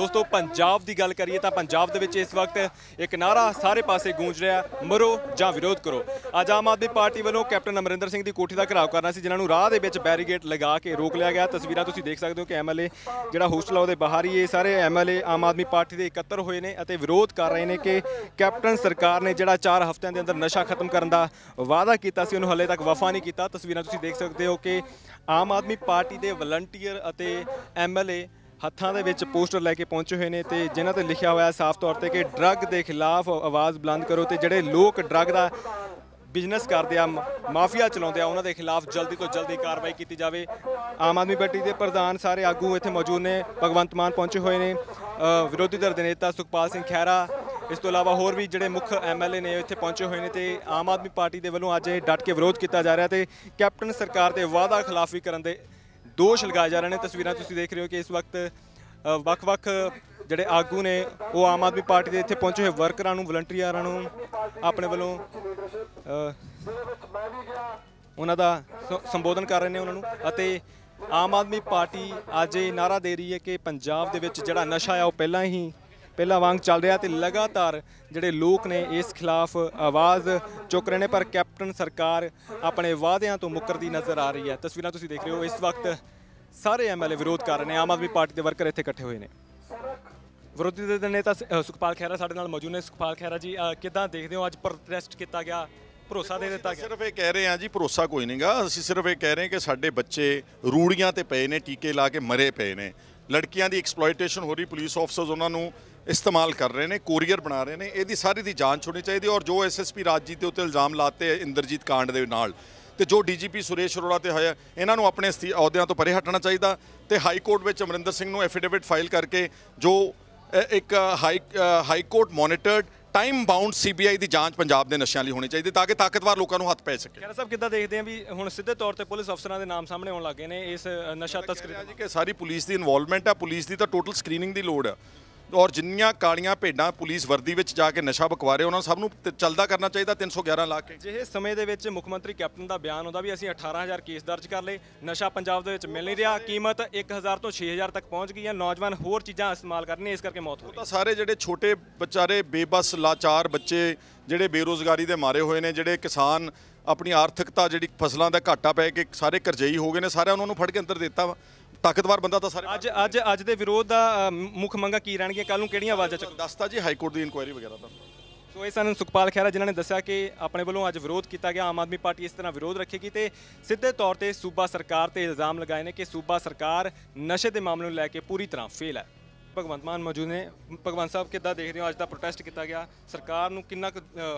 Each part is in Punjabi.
ਦੋਸਤੋ ਪੰਜਾਬ ਦੀ ਗੱਲ ਕਰੀਏ ਤਾਂ ਪੰਜਾਬ ਦੇ ਵਿੱਚ ਇਸ ਵਕਤ ਇੱਕ ਨਾਰਾ ਸਾਰੇ ਪਾਸੇ ਗੂੰਜ ਰਿਹਾ ਮਰੋ ਜਾਂ ਵਿਰੋਧ ਕਰੋ ਅੱਜ ਆਮ ਆਦਮੀ ਪਾਰਟੀ ਵੱਲੋਂ ਕੈਪਟਨ ਅਮਰਿੰਦਰ ਸਿੰਘ ਦੀ ਕੋਠੀ ਦਾ ਘਰਾਓ ਕਰਨਾ ਸੀ ਜਿਨ੍ਹਾਂ ਨੂੰ ਰਾਹ ਦੇ ਵਿੱਚ ਬੈਰੀਗੇਟ ਲਗਾ ਕੇ ਰੋਕ ਲਿਆ ਗਿਆ ਤਸਵੀਰਾਂ ਤੁਸੀਂ ਦੇਖ ਸਕਦੇ ਹੋ ਕਿ ਐਮਐਲਏ ਜਿਹੜਾ ਹੋਸਟਲ ਆ ਉਹਦੇ ਬਾਹਰ ਹੀ ਇਹ ਸਾਰੇ ਐਮਐਲਏ ਆਮ ਆਦਮੀ ਪਾਰਟੀ ਦੇ ਇਕੱਤਰ ਹੋਏ ਨੇ ਅਤੇ ਵਿਰੋਧ ਕਰ ਰਹੇ ਨੇ ਕਿ ਕੈਪਟਨ ਸਰਕਾਰ ਨੇ ਜਿਹੜਾ 4 ਹਫ਼ਤਿਆਂ ਦੇ ਅੰਦਰ ਨਸ਼ਾ ਖਤਮ ਕਰਨ ਦਾ ਵਾਅਦਾ ਕੀਤਾ ਸੀ ਉਹਨੂੰ ਹਲੇ ਤੱਕ ਵਫਾ ਨਹੀਂ ਕੀਤਾ ਤਸਵੀਰਾਂ ਤੁਸੀਂ ਦੇਖ ਸਕਦੇ ਹੋ ਕਿ ਆਮ ਆਦਮੀ ਪਾਰਟੀ ਦੇ ਵਲੰਟੀਅਰ ਅਤੇ ਐਮਐਲਏ ਹੱਥਾਂ ਦੇ ਵਿੱਚ ਪੋਸਟਰ ਲੈ ਕੇ ਪਹੁੰਚੇ ਹੋਏ ਨੇ ਤੇ ਜਿਨ੍ਹਾਂ ਤੇ ਲਿਖਿਆ ਹੋਇਆ ਸਾਫ਼ ਤੌਰ ਤੇ ਕਿ ਡਰੱਗ ਦੇ ਖਿਲਾਫ ਆਵਾਜ਼ ਬੁਲੰਦ ਕਰੋ ਤੇ ਜਿਹੜੇ ਲੋਕ ਡਰੱਗ ਦਾ ਬਿਜ਼ਨਸ ਕਰਦੇ ਆ ਮਾਫੀਆ ਚਲਾਉਂਦੇ ਆ ਉਹਨਾਂ ਦੇ ਖਿਲਾਫ ਜਲਦੀ ਤੋਂ ਜਲਦੀ ਕਾਰਵਾਈ ਕੀਤੀ ਜਾਵੇ ਆਮ ਆਦਮੀ ਪਾਰਟੀ ਦੇ ਪ੍ਰਧਾਨ ਸਾਰੇ ਆਗੂ ਇੱਥੇ ਮੌਜੂਦ ਨੇ ਭਗਵੰਤ ਮਾਨ ਪਹੁੰਚੇ ਹੋਏ ਨੇ ਵਿਰੋਧੀ ਦਰ ਦੇ ਨੇਤਾ ਸੁਖਪਾਲ ਸਿੰਘ ਖਹਿਰਾ ਇਸ ਤੋਂ ਇਲਾਵਾ ਹੋਰ ਵੀ ਜਿਹੜੇ ਮੁੱਖ ਐਮਐਲਏ ਨੇ ਇੱਥੇ ਪਹੁੰਚੇ ਹੋਏ ਨੇ ਤੇ ਆਮ ਆਦਮੀ ਪਾਰਟੀ ਦੇ ਵੱਲੋਂ ਅੱਜ ਇਹ ਡਟ ਕੇ ਵਿਰੋਧ ਕੀਤਾ ਜਾ ਰਿਹਾ ਤੇ ਕੈਪਟਨ ਸਰਕਾਰ ਦੇ ਵਾਅਦਾ ਖਿਲਾਫੀ ਕਰਨ ਦੇ ਦੋਸ਼ ਲਗਾਏ ਜਾ ਰਹੇ ਨੇ ਤਸਵੀਰਾਂ ਤੁਸੀਂ ਦੇਖ ਰਹੇ ਹੋ ਕਿ ਇਸ ਵਕਤ ਵੱਖ-ਵੱਖ ਜਿਹੜੇ ਆਗੂ ਨੇ ਉਹ ਆਮ ਆਦਮੀ ਪਾਰਟੀ ਦੇ ਇੱਥੇ ਪਹੁੰਚੇ ਹੋਏ ਵਰਕਰਾਂ ਨੂੰ ਵਲੰਟੀਅਰਾਂ ਨੂੰ ਆਪਣੇ ਵੱਲੋਂ ਉਹਨਾਂ ਦਾ ਸੰਬੋਧਨ ਕਰ ਰਹੇ ਨੇ ਉਹਨਾਂ ਨੂੰ ਅਤੇ ਆਮ ਆਦਮੀ ਪਾਰਟੀ ਅੱਜ ਇਹ ਨਾਰਾ ਦੇ ਰਹੀ ਹੈ ਕਿ ਪੰਜਾਬ ਦੇ ਵਿੱਚ ਜਿਹੜਾ ਨਸ਼ਾ ਆ ਉਹ ਪਹਿਲਾਂ ਹੀ ਪਹਿਲਾਂ ਵਾਂਗ ਚੱਲ ਰਿਹਾ ਤੇ ਲਗਾਤਾਰ ਜਿਹੜੇ ਲੋਕ ਨੇ ਇਸ ਖਿਲਾਫ ਆਵਾਜ਼ ਚੁੱਕ ਰਹੇ ਨੇ ਪਰ ਕੈਪਟਨ ਸਰਕਾਰ ਆਪਣੇ ਵਾਅਦਿਆਂ ਤੋਂ ਮੁੱਕਰਦੀ ਨਜ਼ਰ ਆ ਰਹੀ ਹੈ ਤਸਵੀਰਾਂ ਤੁਸੀਂ ਦੇਖ ਰਹੇ ਹੋ ਇਸ ਵਕਤ ਸਾਰੇ ਐਮਐਲਏ ਵਿਰੋਧ ਕਰ ਰਹੇ ਨੇ ਆਮ ਆਦਮੀ ਪਾਰਟੀ ਦੇ ਵਰਕਰ ਇੱਥੇ ਇਕੱਠੇ ਹੋਏ ਨੇ ਵਿਰੋਧੀ ਦੇ ਨੇਤਾ ਸੁਖਪਾਲ ਖੈਰਾ ਸਾਡੇ ਨਾਲ ਮੌਜੂਦ ਨੇ ਸੁਖਪਾਲ ਖੈਰਾ ਜੀ ਕਿਦਾਂ ਦੇਖਦੇ ਹੋ ਅੱਜ ਪ੍ਰੋਟੈਸਟ ਕੀਤਾ ਗਿਆ ਭਰੋਸਾ ਦੇ ਦਿੱਤਾ ਗਿਆ ਸਿਰਫ ਇਹ ਕਹਿ ਰਹੇ ਆ ਜੀ ਭਰੋਸਾ ਕੋਈ ਨਹੀਂਗਾ ਅਸੀਂ ਸਿਰਫ ਇਹ ਕਹਿ ਰਹੇ ਕਿ ਸਾਡੇ ਬੱਚੇ ਰੂੜੀਆਂ ਤੇ ਪਏ ਨੇ ਟੀਕੇ ਲਾ ਕੇ ਮਰੇ ਪਏ ਨੇ ਲੜਕੀਆਂ ਦੀ ਐਕਸਪਲੋਇਟੇਸ਼ਨ ਹੋ ਰਹੀ ਪੁਲਿਸ ਆਫਸਰਸ ਉਹਨਾਂ ਨੂੰ ਇਸਤੇਮਾਲ ਕਰ ਰਹੇ ਨੇ ਕੋਰੀਅਰ ਬਣਾ ਰਹੇ ਨੇ ਇਹਦੀ ਸਾਰੀ ਦੀ ਜਾਂਚ ਹੋਣੀ ਚਾਹੀਦੀ ਔਰ ਜੋ ਐਸਐਸਪੀ ਰਾਜਜੀਤ ਦੇ ਉੱਤੇ ਇਲਜ਼ਾਮ ਲਾਤੇ ਇੰਦਰਜੀਤ ਕਾਂਡ ਦੇ ਨਾਲ ਤੇ ਜੋ ਡੀਜੀਪੀ ਸੁਰੇਸ਼ ਅਰੋੜਾ ਤੇ ਹੋਇਆ ਇਹਨਾਂ ਨੂੰ ਆਪਣੇ ਅਹੁਦਿਆਂ ਤੋਂ ਪਰੇ ਹਟਣਾ ਚਾਹੀਦਾ ਤੇ ਹਾਈ ਕੋਰਟ ਵਿੱਚ ਅਮਰਿੰਦਰ ਸਿੰਘ ਨੂੰ ਐਫੀਡੇਵਿਟ ਫਾਈਲ ਕਰਕੇ ਜੋ ਇੱਕ high high court monitored time bound CBI ਦੀ ਜਾਂਚ ਪੰਜਾਬ ਦੇ ਨਸ਼ਿਆਂ ਲਈ ਹੋਣੀ ਚਾਹੀਦੀ ਤਾਂ ਕਿ ਤਾਕਤਵਰ ਲੋਕਾਂ ਨੂੰ ਹੱਥ ਪੈ ਸਕੇ ਕਹਿੰਦਾ ਸਾਹਿਬ ਕਿੱਦਾਂ ਦੇਖਦੇ ਆ ਵੀ ਹੁਣ ਸਿੱਧੇ ਤੌਰ ਤੇ ਪੁਲਿਸ ਅਫਸਰਾਂ ਦੇ ਨਾਮ ਸਾਹਮਣੇ ਆਉਣ ਲੱਗੇ ਨੇ ਇਸ ਨਸ਼ਾ ਤਸਕਰੀ ਜੀ ਕਿ ਸਾਰੀ ਪੁਲਿਸ ਦੀ ਇਨਵੋਲਵਮੈਂਟ ਆ ਪੁਲਿਸ ਦੀ ਤਾਂ ਟੋਟਲ ਸਕਰੀਨਿੰਗ ਦੀ ਲੋੜ ਆ ਔਰ ਜਿੰਨੀਆਂ ਕਾਲੀਆਂ ਭੇਡਾਂ ਪੁਲਿਸ ਵਰਦੀ ਵਿੱਚ ਜਾ ਕੇ ਨਸ਼ਾ ਬਕਵਾ ਰਹੇ ਉਹਨਾਂ ਸਭ ਨੂੰ ਚਲਦਾ ਚੱਲਦਾ ਕਰਨਾ ਚਾਹੀਦਾ 311 ਲਾ ਕੇ ਜਿਹੇ ਸਮੇਂ ਦੇ ਵਿੱਚ ਮੁੱਖ ਮੰਤਰੀ ਕੈਪਟਨ ਦਾ ਬਿਆਨ ਹੁੰਦਾ ਵੀ ਅਸੀਂ 18000 ਕੇਸ ਦਰਜ ਕਰ ਲਏ ਨਸ਼ਾ ਪੰਜਾਬ ਦੇ ਵਿੱਚ ਮਿਲ ਨਹੀਂ ਰਿਹਾ ਕੀਮਤ 1000 ਤੋਂ 6000 ਤੱਕ ਪਹੁੰਚ ਗਈ ਹੈ ਨੌਜਵਾਨ ਹੋਰ ਚੀਜ਼ਾਂ ਇਸਤੇਮਾਲ ਕਰਨੇ ਇਸ ਕਰਕੇ ਮੌਤ ਹੋ ਗਈ ਤਾਂ ਸਾਰੇ ਜਿਹੜੇ ਛੋਟੇ ਵਿਚਾਰੇ ਬੇਬਸ ਲਾਚਾਰ ਬੱਚੇ ਜਿਹੜੇ ਬੇਰੋਜ਼ਗਾਰੀ ਦੇ ਮਾਰੇ ਹੋਏ ਨੇ ਜਿਹੜੇ ਕਿਸਾਨ ਆਪਣੀ ਆਰਥਿਕਤਾ ਜਿਹੜੀ ਫਸਲਾਂ ਦਾ ਘਾਟਾ ਪੈ ਕੇ ਸਾਰੇ ਕਰਜ਼ਈ ਹੋ ਗਏ ਨੇ ਸਾਰਿਆਂ ਉਹਨਾਂ ਨੂੰ ਫੜ ਕੇ ਅੰਦਰ ਦਿੱਤਾ ਵਾ ਤਾਕਤਵਰ ਬੰਦਾ ਤਾਂ ਸਾਰੇ ਅੱਜ ਅੱਜ ਅੱਜ ਦੇ ਵਿਰੋਧ ਦਾ ਮੁੱਖ ਮੰਗਾ ਕੀ ਰਹਿਣਗੇ ਕੱਲ ਨੂੰ ਕਿਹੜੀਆਂ ਆਵਾਜ਼ਾਂ ਚੱਕ ਦੱਸਤਾ ਜੀ ਹਾਈ ਕੋਰਟ ਦੀ ਇਨਕੁਆਇਰੀ ਵਗੈਰਾ ਤਾਂ ਸੋ ਇਹ ਸਾਨੂੰ ਸੁਖਪਾਲ ਖਹਿਰਾ ਜਿਨ੍ਹਾਂ ਨੇ ਦੱਸਿਆ ਕਿ ਆਪਣੇ ਵੱਲੋਂ ਅੱਜ ਵਿਰੋਧ ਕੀਤਾ ਗਿਆ ਆਮ ਆਦਮੀ ਪਾਰਟੀ ਇਸ ਤਰ੍ਹਾਂ ਵਿਰੋਧ ਰੱਖੇਗੀ ਤੇ ਸਿੱਧੇ ਤੌਰ ਤੇ ਸੂਬਾ ਸਰਕਾਰ ਤੇ ਇਲਜ਼ਾਮ ਲਗਾਏ ਨੇ ਕਿ ਸੂਬਾ ਸਰਕਾਰ ਨਸ਼ੇ ਦੇ ਮਾਮਲੇ ਨੂੰ ਲੈ ਕੇ ਪੂਰੀ ਤਰ੍ਹਾਂ ਫੇਲ ਹੈ ਭਗਵੰਤ ਮਾਨ ਮੌਜੂਦ ਨੇ ਭਗਵੰਤ ਸਾਹਿਬ ਕਿੱਦਾਂ ਦੇਖਦੇ ਹੋ ਅੱਜ ਦਾ ਪ੍ਰੋਟੈਸਟ ਕੀਤਾ ਗਿਆ ਸਰਕਾਰ ਨੂੰ ਕਿੰਨਾ